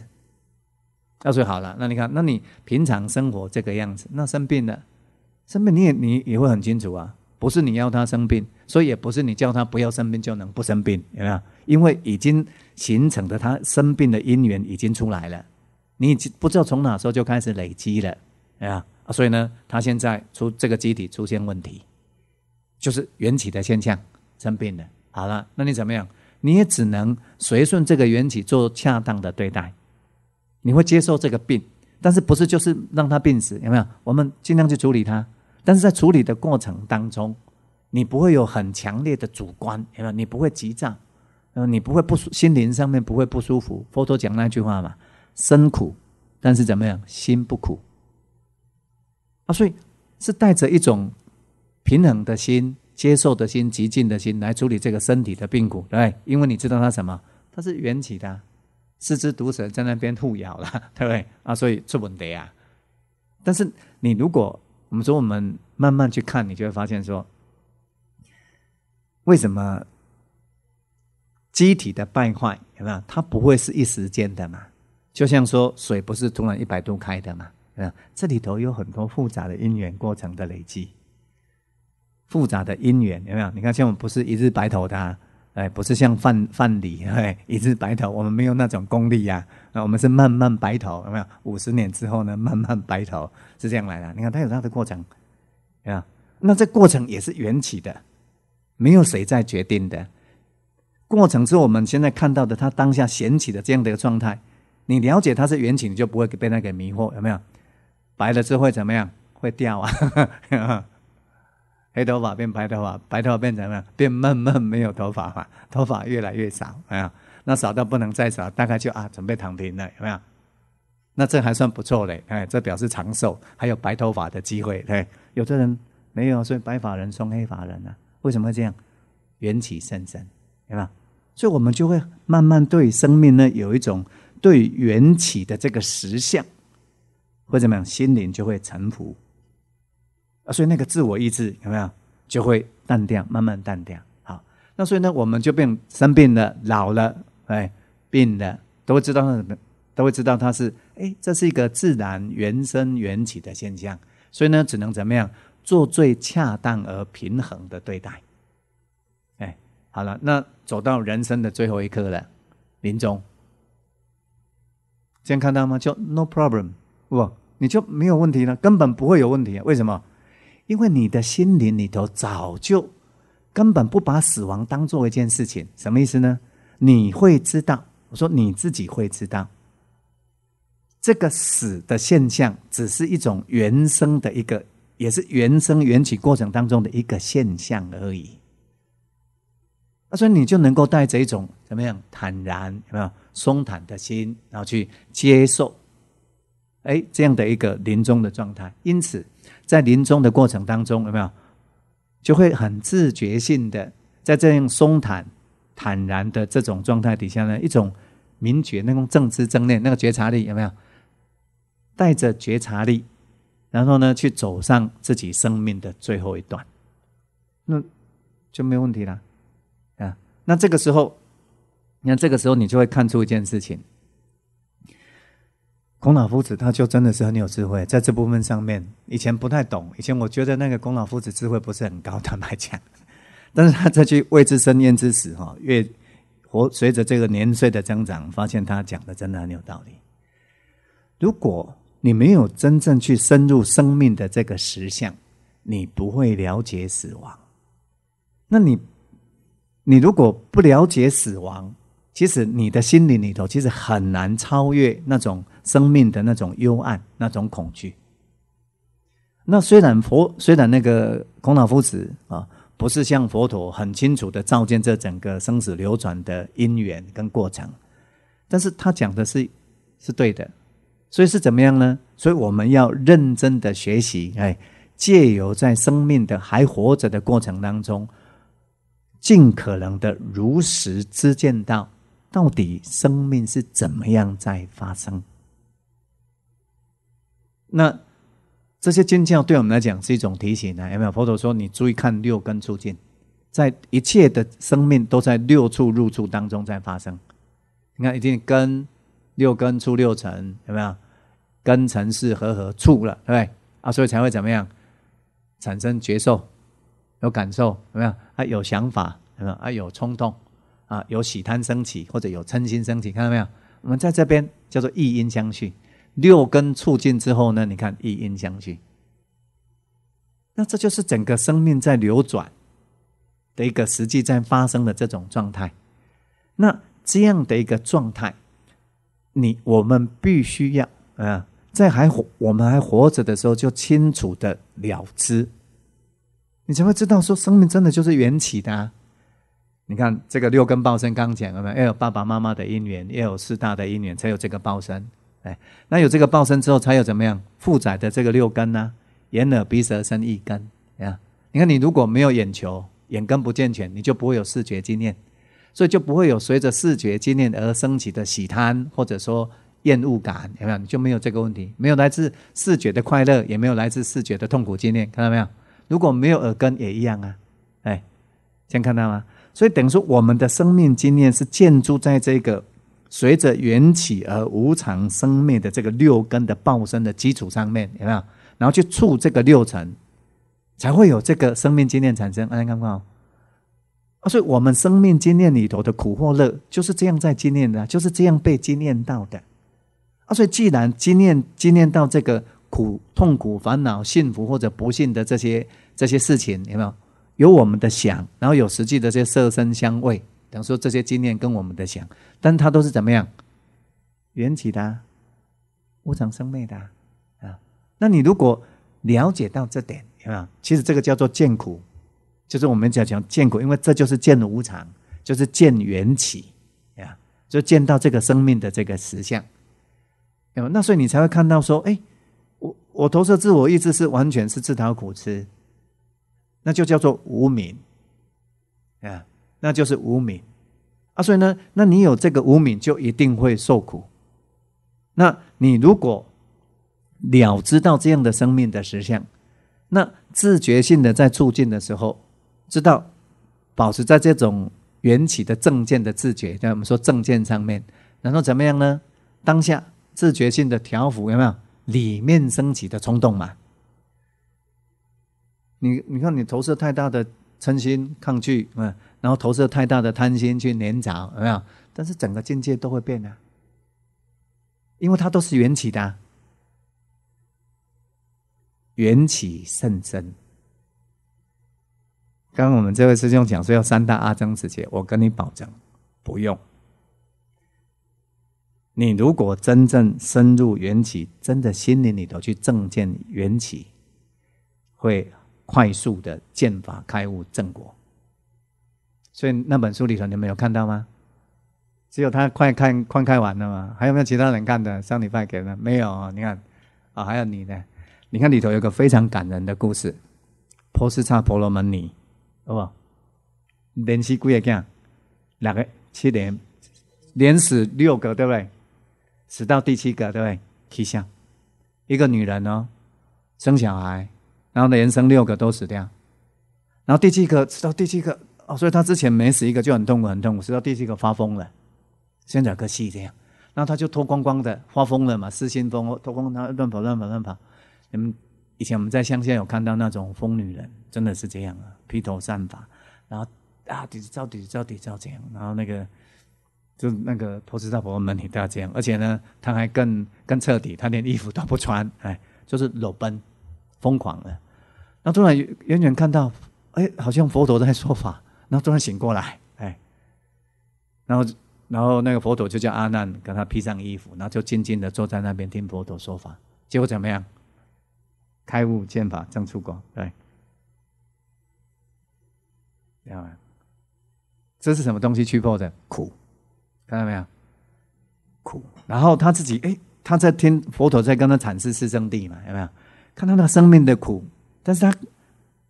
那最好了，那你看，那你平常生活这个样子，那生病了，生病你也你也会很清楚啊，不是你要他生病，所以也不是你叫他不要生病就能不生病，有没有？因为已经形成的他生病的因缘已经出来了，你已经不知道从哪时候就开始累积了，啊，所以呢，他现在出这个机体出现问题。就是缘起的现象，生病了，好了，那你怎么样？你也只能随顺这个缘起做恰当的对待，你会接受这个病，但是不是就是让他病死？有没有？我们尽量去处理他，但是在处理的过程当中，你不会有很强烈的主观，有没有？你不会急躁，嗯，你不会不舒，心灵上面不会不舒服。佛陀讲那句话嘛，身苦，但是怎么样，心不苦啊？所以是带着一种。平衡的心、接受的心、极静的心，来处理这个身体的病苦，对，因为你知道它什么？它是缘起的，四只毒蛇在那边互咬了，[LAUGHS] 对不对？啊，所以出问题啊。但是你如果我们说我们慢慢去看，你就会发现说，为什么机体的败坏有没有？它不会是一时间的嘛？就像说水不是突然一百度开的嘛？啊，这里头有很多复杂的因缘过程的累积。复杂的因缘有没有？你看，像我们不是一日白头的，哎，不是像范范蠡哎一日白头，我们没有那种功力呀，那我们是慢慢白头，有没有？五十年之后呢，慢慢白头是这样来的。你看，它有它的过程，啊，那这过程也是缘起的，没有谁在决定的。过程是我们现在看到的，他当下显起的这样的一个状态。你了解它是缘起，你就不会被他给迷惑，有没有？白了之后会怎么样？会掉啊？[LAUGHS] 黑头发变白头发，白头发变成了变慢慢没有头发嘛，头发越来越少，啊，那少到不能再少，大概就啊，准备躺平了，有没有？那这还算不错嘞，哎，这表示长寿，还有白头发的机会。对，有的人没有，所以白发人送黑发人啊，为什么会这样？缘起甚深，对吧？所以，我们就会慢慢对生命呢有一种对缘起的这个实相，或者怎么样，心灵就会沉浮。啊，所以那个自我意志有没有就会淡掉，慢慢淡掉。好，那所以呢，我们就变生病了，老了，哎，病了，都会知道他什么，都会知道他是哎，这是一个自然原生缘起的现象。所以呢，只能怎么样，做最恰当而平衡的对待。哎，好了，那走到人生的最后一刻了，临终，这样看到吗？就 no problem，不，你就没有问题了，根本不会有问题。为什么？因为你的心灵里头早就根本不把死亡当做一件事情，什么意思呢？你会知道，我说你自己会知道，这个死的现象只是一种原生的一个，也是原生缘起过程当中的一个现象而已。他说，你就能够带着一种怎么样坦然，有没有松坦的心，然后去接受，哎，这样的一个临终的状态，因此。在临终的过程当中，有没有就会很自觉性的在这样松坦坦然的这种状态底下呢？一种明觉，那种正知正念，那个觉察力有没有？带着觉察力，然后呢，去走上自己生命的最后一段，那就没问题了啊！那这个时候，你看这个时候，你就会看出一件事情。孔老夫子他就真的是很有智慧，在这部分上面，以前不太懂。以前我觉得那个孔老夫子智慧不是很高，坦白讲。但是他这句“未知生，焉知死”哈，越活随着这个年岁的增长，发现他讲的真的很有道理。如果你没有真正去深入生命的这个实相，你不会了解死亡。那你，你如果不了解死亡，其实你的心灵里头，其实很难超越那种生命的那种幽暗、那种恐惧。那虽然佛，虽然那个孔老夫子啊，不是像佛陀很清楚的照见这整个生死流转的因缘跟过程，但是他讲的是是对的。所以是怎么样呢？所以我们要认真的学习，哎，借由在生命的还活着的过程当中，尽可能的如实知见到。到底生命是怎么样在发生？那这些尖叫对我们来讲是一种提醒啊！有没有？佛陀说，你注意看六根出境，在一切的生命都在六处入处当中在发生。你看已经跟六根出六尘有没有？根尘是合合处了，对不对？啊，所以才会怎么样产生觉受？有感受有没有？啊，有想法有没有？啊，有冲动。啊，有喜贪升起，或者有嗔心升起，看到没有？我们在这边叫做一因相续，六根促进之后呢，你看一因相续，那这就是整个生命在流转的一个实际在发生的这种状态。那这样的一个状态，你我们必须要啊，在还活我们还活着的时候，就清楚的了知，你才会知道说生命真的就是缘起的。啊。你看这个六根报身刚讲了没有？要有爸爸妈妈的因缘，要有四大的因缘，才有这个报身。哎，那有这个报身之后，才有怎么样？负载的这个六根呢？眼、耳、鼻、舌、身、意根呀。你看你如果没有眼球，眼根不健全，你就不会有视觉经验，所以就不会有随着视觉经验而升起的喜贪，或者说厌恶感，有没有？你就没有这个问题，没有来自视觉的快乐，也没有来自视觉的痛苦经验，看到没有？如果没有耳根也一样啊，哎，先看到吗？所以等于说，我们的生命经验是建筑在这个随着缘起而无常生命的这个六根的报生的基础上面，有没有？然后去触这个六尘，才会有这个生命经验产生。大家看不看？啊，所以我们生命经验里头的苦、或乐，就是这样在经验的，就是这样被经验到的。啊，所以既然经验经验到这个苦、痛苦、烦恼、幸福或者不幸的这些这些事情，有没有？有我们的想，然后有实际的这些色身香味，等于说这些经验跟我们的想，但它都是怎么样？缘起的，无常生灭的啊。那你如果了解到这点，有没有？其实这个叫做见苦，就是我们讲讲见苦，因为这就是见无常，就是见缘起啊，就见到这个生命的这个实相，对吧？那所以你才会看到说，哎，我我投射自我意志是完全是自讨苦吃。那就叫做无明，啊，那就是无明啊。所以呢，那你有这个无明，就一定会受苦。那你如果了知道这样的生命的实相，那自觉性的在促进的时候，知道保持在这种缘起的正见的自觉，在我们说正见上面，然后怎么样呢？当下自觉性的调伏，有没有里面升起的冲动嘛？你你看，你投射太大的嗔心、抗拒，嗯，然后投射太大的贪心去粘着，有没有？但是整个境界都会变的，因为它都是缘起的，缘起甚深。刚我们这位师兄讲说要三大阿僧世界，我跟你保证，不用。你如果真正深入缘起，真的心灵里头去正见缘起，会。快速的剑法开悟正果，所以那本书里头你们有看到吗？只有他快看快看完了吗？还有没有其他人看的？上礼拜给的没有？你看啊，还有你的。你看里头有个非常感人的故事，波斯差婆罗门尼，好不？连续也这样，两个七年，连死六个对不对？死到第七个对不对？七下一个女人哦，生小孩。然后人生六个都死掉，然后第七个，直到第七个哦，所以他之前每死一个就很痛苦，很痛苦，直到第七个发疯了，先喘个气这样，然后他就脱光光的，发疯了嘛，失心疯脱光他乱跑乱跑乱跑。你们以前我们在乡下有看到那种疯女人，真的是这样啊，披头散发，然后啊到底到底到底要这样？然后那个就那个婆子、大婆婆们也都要这样，而且呢，他还更更彻底，他连衣服都不穿，哎，就是裸奔。疯狂的。然后突然远远看到，哎，好像佛陀在说法，然后突然醒过来，哎，然后然后那个佛陀就叫阿难给他披上衣服，然后就静静的坐在那边听佛陀说法。结果怎么样？开悟见法正出光，对，有没这是什么东西驱破的苦？看到没有？苦。然后他自己，哎，他在听佛陀在跟他阐释四圣谛嘛，有没有？看到那生命的苦，但是他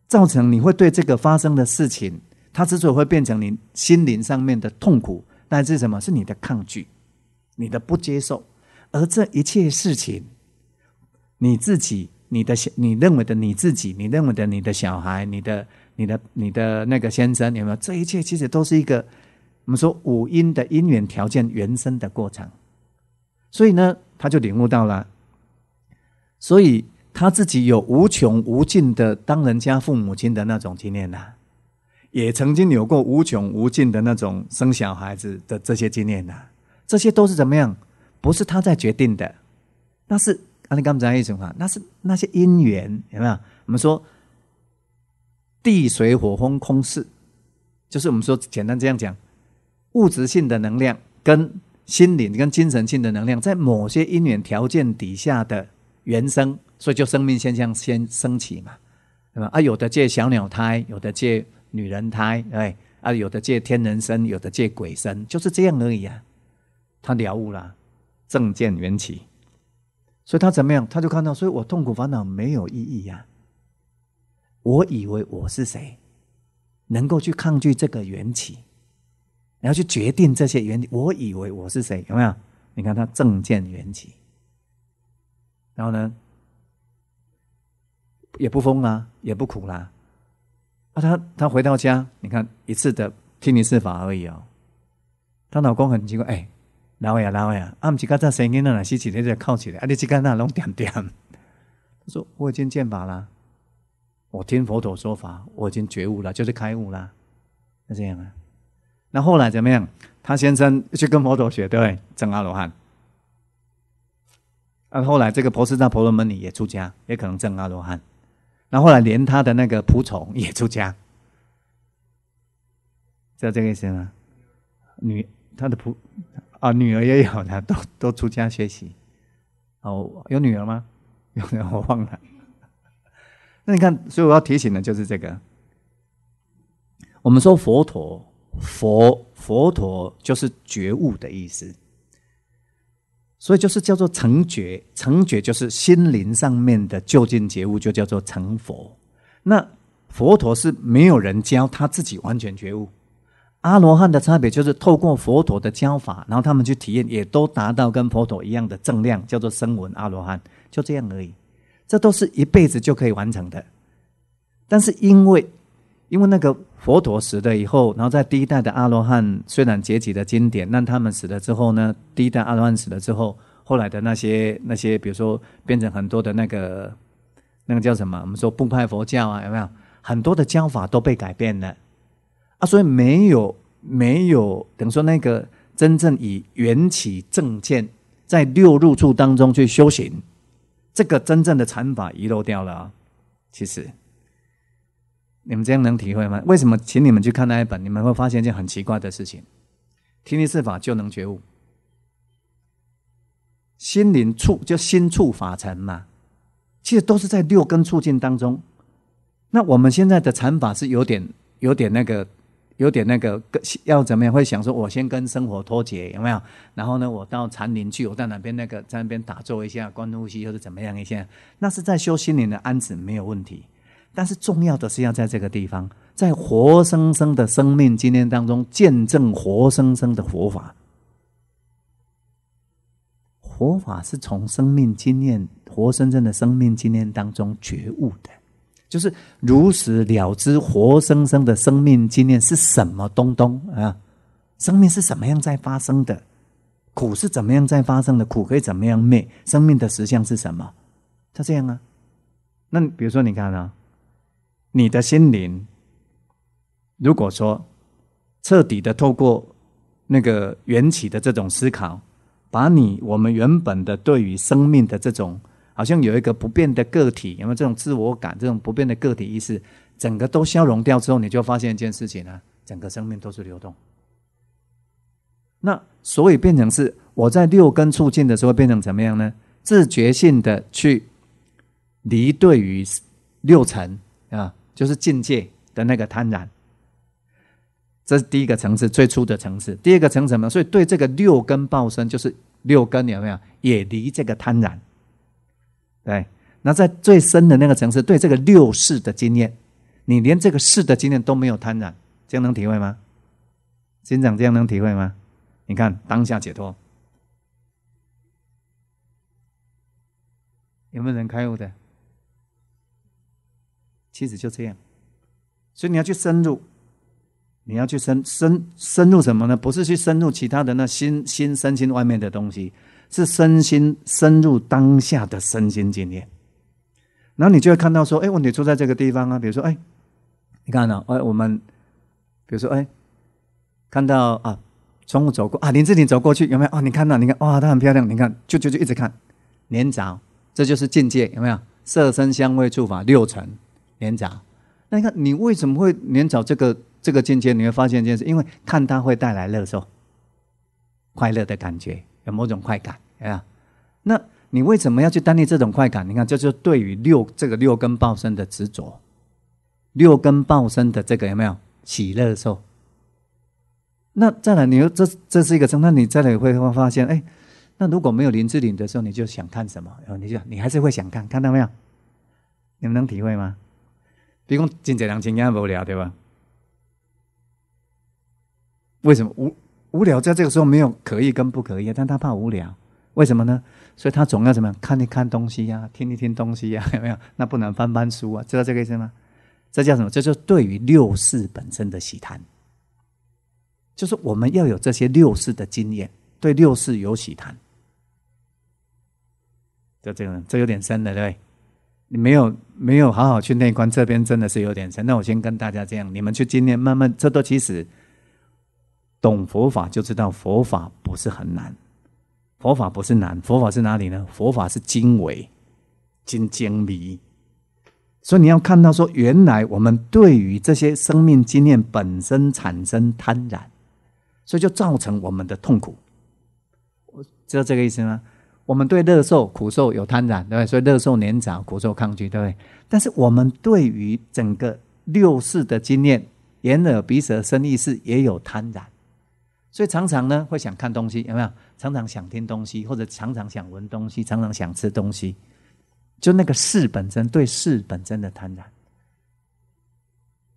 造成你会对这个发生的事情，它之所以会变成你心灵上面的痛苦，那是什么？是你的抗拒，你的不接受，而这一切事情，你自己、你的你认为的你自己、你认为的你的小孩、你的、你的、你的那个先生，有没有？这一切其实都是一个我们说五因的因缘条件、原生的过程。所以呢，他就领悟到了，所以。他自己有无穷无尽的当人家父母亲的那种经验呐，也曾经有过无穷无尽的那种生小孩子的这些经验呐，这些都是怎么样？不是他在决定的，那是啊，你刚才怎一种啊？那是那些因缘有没有？我们说地水火风空四，就是我们说简单这样讲，物质性的能量跟心灵跟精神性的能量，在某些因缘条件底下的原生。所以就生命现象先升起嘛，对吧？啊，有的借小鸟胎，有的借女人胎，哎，啊，有的借天人身，有的借鬼身，就是这样而已啊。他了悟了正见缘起，所以他怎么样？他就看到，所以我痛苦烦恼没有意义呀。我以为我是谁，能够去抗拒这个缘起，然后去决定这些缘起。我以为我是谁，有没有？你看他正见缘起，然后呢？也不疯啦，也不苦啦，啊，她她回到家，你看一次的听一次法而已哦。她老公很奇怪，哎，哪位啊哪位啊，啊，暗时刚在生那呢，洗洗咧就靠起来，啊，你之间那拢点点。他说我已经见法啦，我听佛陀说法，我已经觉悟了，就是开悟啦，那这样啊。那后来怎么样？他先生去跟佛陀学，对，证阿罗汉。那后来这个婆斯那婆罗门女也出家，也可能证阿罗汉。然后来，连他的那个仆从也出家，知道这个意思吗？女，他的仆啊，女儿也有的，都都出家学习。哦，有女儿吗？有，我忘了。那你看，所以我要提醒的，就是这个。我们说佛陀佛佛陀就是觉悟的意思。所以就是叫做成觉，成觉就是心灵上面的就近觉悟，就叫做成佛。那佛陀是没有人教，他自己完全觉悟。阿罗汉的差别就是透过佛陀的教法，然后他们去体验，也都达到跟佛陀一样的正量，叫做声闻阿罗汉，就这样而已。这都是一辈子就可以完成的。但是因为，因为那个。佛陀死了以后，然后在第一代的阿罗汉虽然结集的经典，但他们死了之后呢？第一代阿罗汉死了之后，后来的那些那些，比如说变成很多的那个那个叫什么？我们说布派佛教啊，有没有很多的教法都被改变了啊？所以没有没有，等于说那个真正以缘起正见在六入处当中去修行，这个真正的禅法遗漏掉了，其实。你们这样能体会吗？为什么？请你们去看那一本，你们会发现一件很奇怪的事情：，听音释法就能觉悟，心灵触就心触法尘嘛。其实都是在六根促境当中。那我们现在的禅法是有点、有点那个、有点那个，要怎么样？会想说我先跟生活脱节，有没有？然后呢，我到禅林去，我在哪边那个在那边打坐一下，观呼吸，或者怎么样一下，那是在修心灵的安止，没有问题。但是重要的是要在这个地方，在活生生的生命经验当中见证活生生的佛法。佛法是从生命经验、活生生的生命经验当中觉悟的，就是如实了知活生生的生命经验是什么东东啊？生命是什么样在发生的？苦是怎么样在发生的？苦可以怎么样灭？生命的实相是什么？就这样啊。那比如说，你看啊。你的心灵，如果说彻底的透过那个缘起的这种思考，把你我们原本的对于生命的这种好像有一个不变的个体，有没有这种自我感、这种不变的个体意识，整个都消融掉之后，你就发现一件事情呢，整个生命都是流动。那所以变成是我在六根促进的时候，变成怎么样呢？自觉性的去离对于六尘。就是境界的那个贪婪。这是第一个层次，最初的层次。第二个层什么？所以对这个六根报身，就是六根有没有也离这个贪婪？对，那在最深的那个层次，对这个六世的经验，你连这个世的经验都没有贪婪，这样能体会吗？先长这样能体会吗？你看当下解脱，有没有人开悟的？其实就这样，所以你要去深入，你要去深深深入什么呢？不是去深入其他的那心心身心外面的东西，是身心深入当下的身心经验。然后你就会看到说，哎，问题出在这个地方啊。比如说，哎，你看呢？哎，我们，比如说，哎，看到啊，从我走过啊，林志玲走过去，有没有啊？你看到，你看，哇，她很漂亮，你看，就就就一直看，连着，这就是境界，有没有？色声香味触法六尘。年长，那你看你为什么会年长？这个这个境界你会发现一件事，因为看它会带来乐受，快乐的感觉，有某种快感，啊，那你为什么要去单立这种快感？你看，就是对于六这个六根报身的执着，六根报身的这个有没有喜乐受？那再来，你又这这是一个证。那你再来会会发现，哎，那如果没有林志玲的时候，你就想看什么？然后你就你还是会想看，看到没有？你们能体会吗？比如讲，真这人真也无聊，对吧？为什么无无聊在这个时候没有可以跟不可以，但他怕无聊，为什么呢？所以他总要怎么样看一看东西呀，听一听东西呀，[LAUGHS] 有没有？那不能翻翻书啊，知道这个意思吗？这叫什么？这就是对于六事本身的喜谈，就是我们要有这些六事的经验，对六事有喜谈。就这个这有点深了，对。你没有没有好好去内观，这边真的是有点深。那我先跟大家这样，你们去今天慢慢，这都其实懂佛法就知道，佛法不是很难，佛法不是难，佛法是哪里呢？佛法是精微，精精迷。所以你要看到说，原来我们对于这些生命经验本身产生贪婪，所以就造成我们的痛苦。我知道这个意思吗？我们对乐受、苦受有贪婪，对不对？所以乐受年长，苦受抗拒，对不对？但是我们对于整个六世的经验，眼、耳、鼻、舌、身、意识也有贪婪，所以常常呢会想看东西，有没有？常常想听东西，或者常常想闻东西，常常想吃东西，就那个事本身对事本身的贪婪，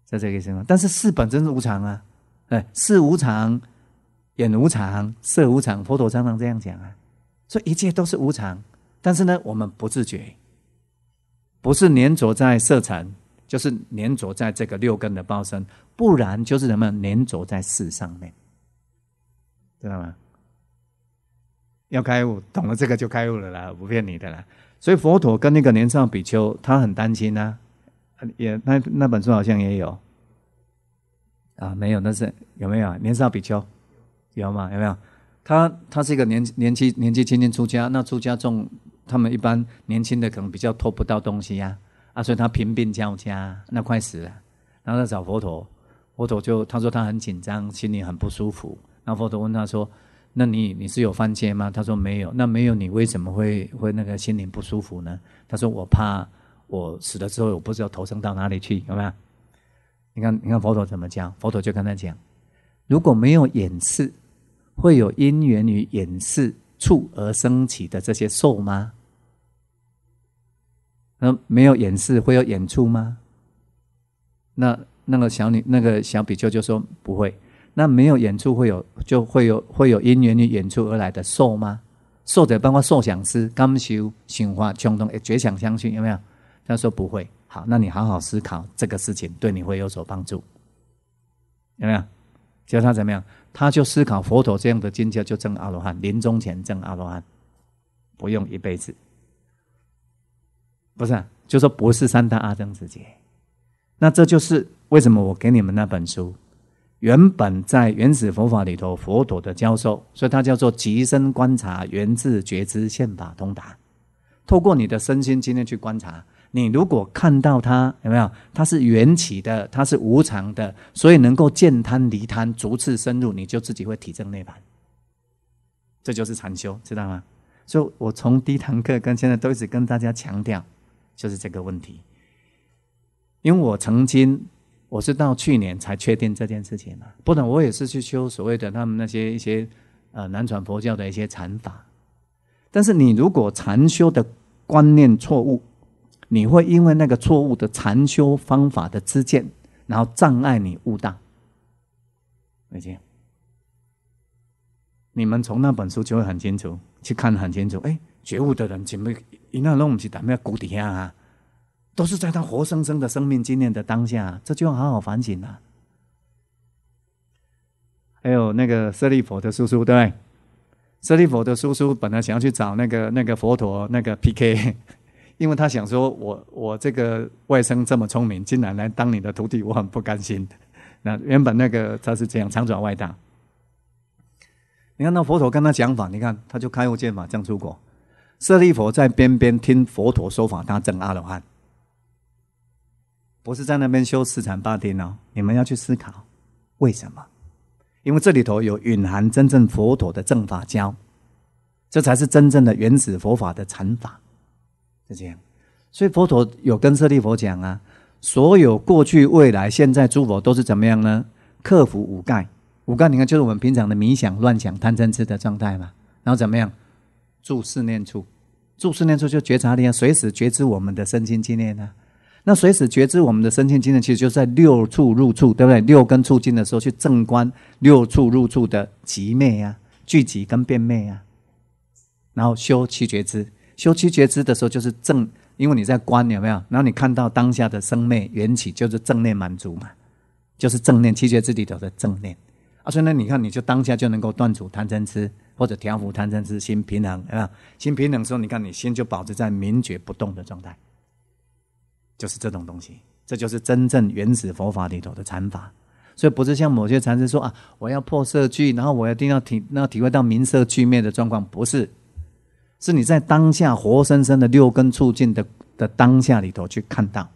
在这个思吗？但是事本身是无常啊，哎，事无常，眼无常，色无常，佛陀常常这样讲啊。所以一切都是无常，但是呢，我们不自觉，不是粘着在色尘，就是粘着在这个六根的报身，不然就是人们粘着在事上面，知道吗？要开悟，懂了这个就开悟了啦，不骗你的啦。所以佛陀跟那个年少比丘，他很担心呐，也那那本书好像也有啊，没有那是有没有年少比丘有吗？有没有？他他是一个年年纪年纪轻轻出家，那出家众他们一般年轻的可能比较偷不到东西呀，啊，所以他贫病交加，那快死了，然后他找佛陀，佛陀就他说他很紧张，心里很不舒服。那佛陀问他说：“那你你是有犯戒吗？”他说：“没有。”那没有你为什么会会那个心里不舒服呢？他说：“我怕我死了之后我不知道投生到哪里去，有没有？”你看，你看佛陀怎么讲？佛陀就跟他讲：“如果没有掩饰。”会有因缘于掩示处而升起的这些受吗？那没有掩示会有演出吗？那那个小女那个小比丘就说不会。那没有演出会有就会有会有因缘于演出而来的受吗？受者包括受想思感受心化、冲动，哎，想相信有没有？他说不会。好，那你好好思考这个事情，对你会有所帮助。有没有？叫他怎么样？他就思考佛陀这样的境界就证阿罗汉，临终前证阿罗汉，不用一辈子，不是，就说不是三大阿僧之劫。那这就是为什么我给你们那本书，原本在原始佛法里头佛陀的教授，所以它叫做极深观察、源自觉知、宪法通达，透过你的身心今天去观察。你如果看到它有没有？它是缘起的，它是无常的，所以能够见贪离贪，逐次深入，你就自己会体证涅法，这就是禅修，知道吗？所以我从第一堂课跟现在都一直跟大家强调，就是这个问题。因为我曾经我是到去年才确定这件事情嘛，不然我也是去修所谓的他们那些一些呃南传佛教的一些禅法，但是你如果禅修的观念错误。你会因为那个错误的禅修方法的知见，然后障碍你悟道。再见。你们从那本书就会很清楚，去看很清楚。哎，觉悟的人怎么一那弄不起，打在谷底下啊？都是在他活生生的生命经验的当下，这就要好好反省了。还有那个舍利佛的叔叔，对不对？舍利佛的叔叔本来想要去找那个那个佛陀那个 PK。因为他想说：“我我这个外甥这么聪明，竟然来当你的徒弟，我很不甘心。”那原本那个他是这样长转外道。你看那佛陀跟他讲法，你看他就开悟见法，这样出国。舍利佛在边边听佛陀说法，他正阿罗汉，不是在那边修四禅八定哦。你们要去思考为什么？因为这里头有蕴含真正佛陀的正法教，这才是真正的原始佛法的禅法。是这样，所以佛陀有跟舍利佛讲啊，所有过去、未来、现在诸佛都是怎么样呢？克服五盖，五盖你看就是我们平常的冥想、乱想、贪嗔痴的状态嘛。然后怎么样？住四念处，住四念处就觉察力啊，随时觉知我们的身心经验啊。那随时觉知我们的身心经验，其实就是在六处入处，对不对？六根触境的时候去正观六处入处的集灭啊、聚集跟变灭啊，然后修七觉知。修七觉知的时候，就是正，因为你在观，有没有？然后你看到当下的生灭缘起，就是正念满足嘛，就是正念。七觉知里头的正念，啊，所以呢，你看，你就当下就能够断除贪嗔痴，或者调伏贪嗔痴心平衡，啊，心平衡的时候，你看你心就保持在明觉不动的状态，就是这种东西。这就是真正原始佛法里头的禅法。所以不是像某些禅师说啊，我要破色聚，然后我要定要体，那体会到明色俱灭的状况，不是。是你在当下活生生的六根促境的的当下里头去看到，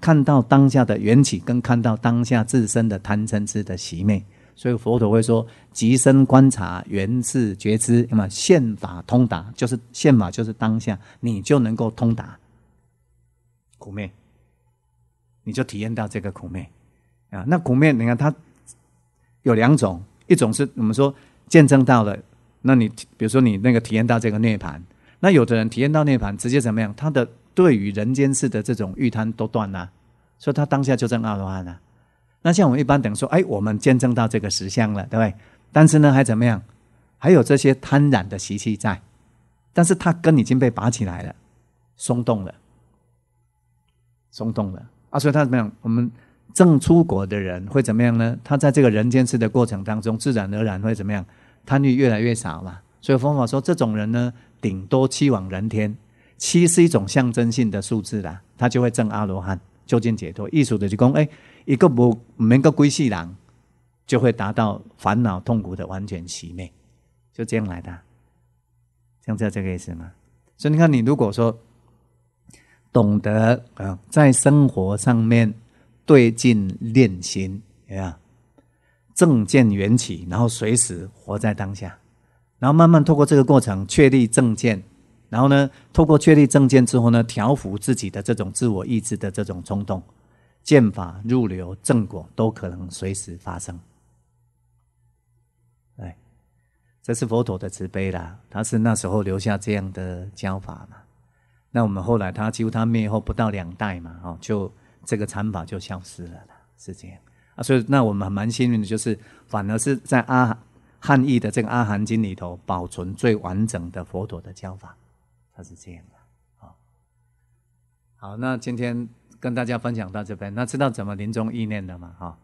看到当下的缘起，跟看到当下自身的贪嗔痴的习昧，所以佛陀会说，极深观察缘是觉知，那么宪法通达，就是宪法就是当下，你就能够通达苦灭，你就体验到这个苦灭啊。那苦灭，你看它有两种，一种是我们说见证到了，那你比如说你那个体验到这个涅盘。那有的人体验到涅槃，直接怎么样？他的对于人间世的这种欲贪都断了，所以他当下就证阿罗汉了。那像我们一般等于说，哎，我们见证到这个实相了，对不对？但是呢，还怎么样？还有这些贪婪的习气在，但是他根已经被拔起来了，松动了，松动了啊！所以他怎么样？我们正出国的人会怎么样呢？他在这个人间世的过程当中，自然而然会怎么样？贪欲越来越少嘛。所以佛法说，这种人呢。顶多七往人天，七是一种象征性的数字啦，他就会证阿罗汉，究竟解脱。艺术的就讲，哎，一个不没个归系人，就会达到烦恼痛苦的完全熄灭，就这样来的。这样知道这个意思吗？所以你看，你如果说懂得啊，在生活上面对镜练心，啊，正见缘起，然后随时活在当下。然后慢慢透过这个过程确立正见，然后呢，透过确立正见之后呢，调服自己的这种自我意志的这种冲动，剑法入流正果都可能随时发生。哎，这是佛陀的慈悲啦，他是那时候留下这样的教法嘛。那我们后来他几乎他灭后不到两代嘛，哦，就这个禅法就消失了啦，是这样啊。所以那我们蛮幸运的，就是反而是在阿。汉译的这个《阿含经》里头，保存最完整的佛陀的教法，它是这样的。好，好，那今天跟大家分享到这边，那知道怎么临终意念的吗？哈。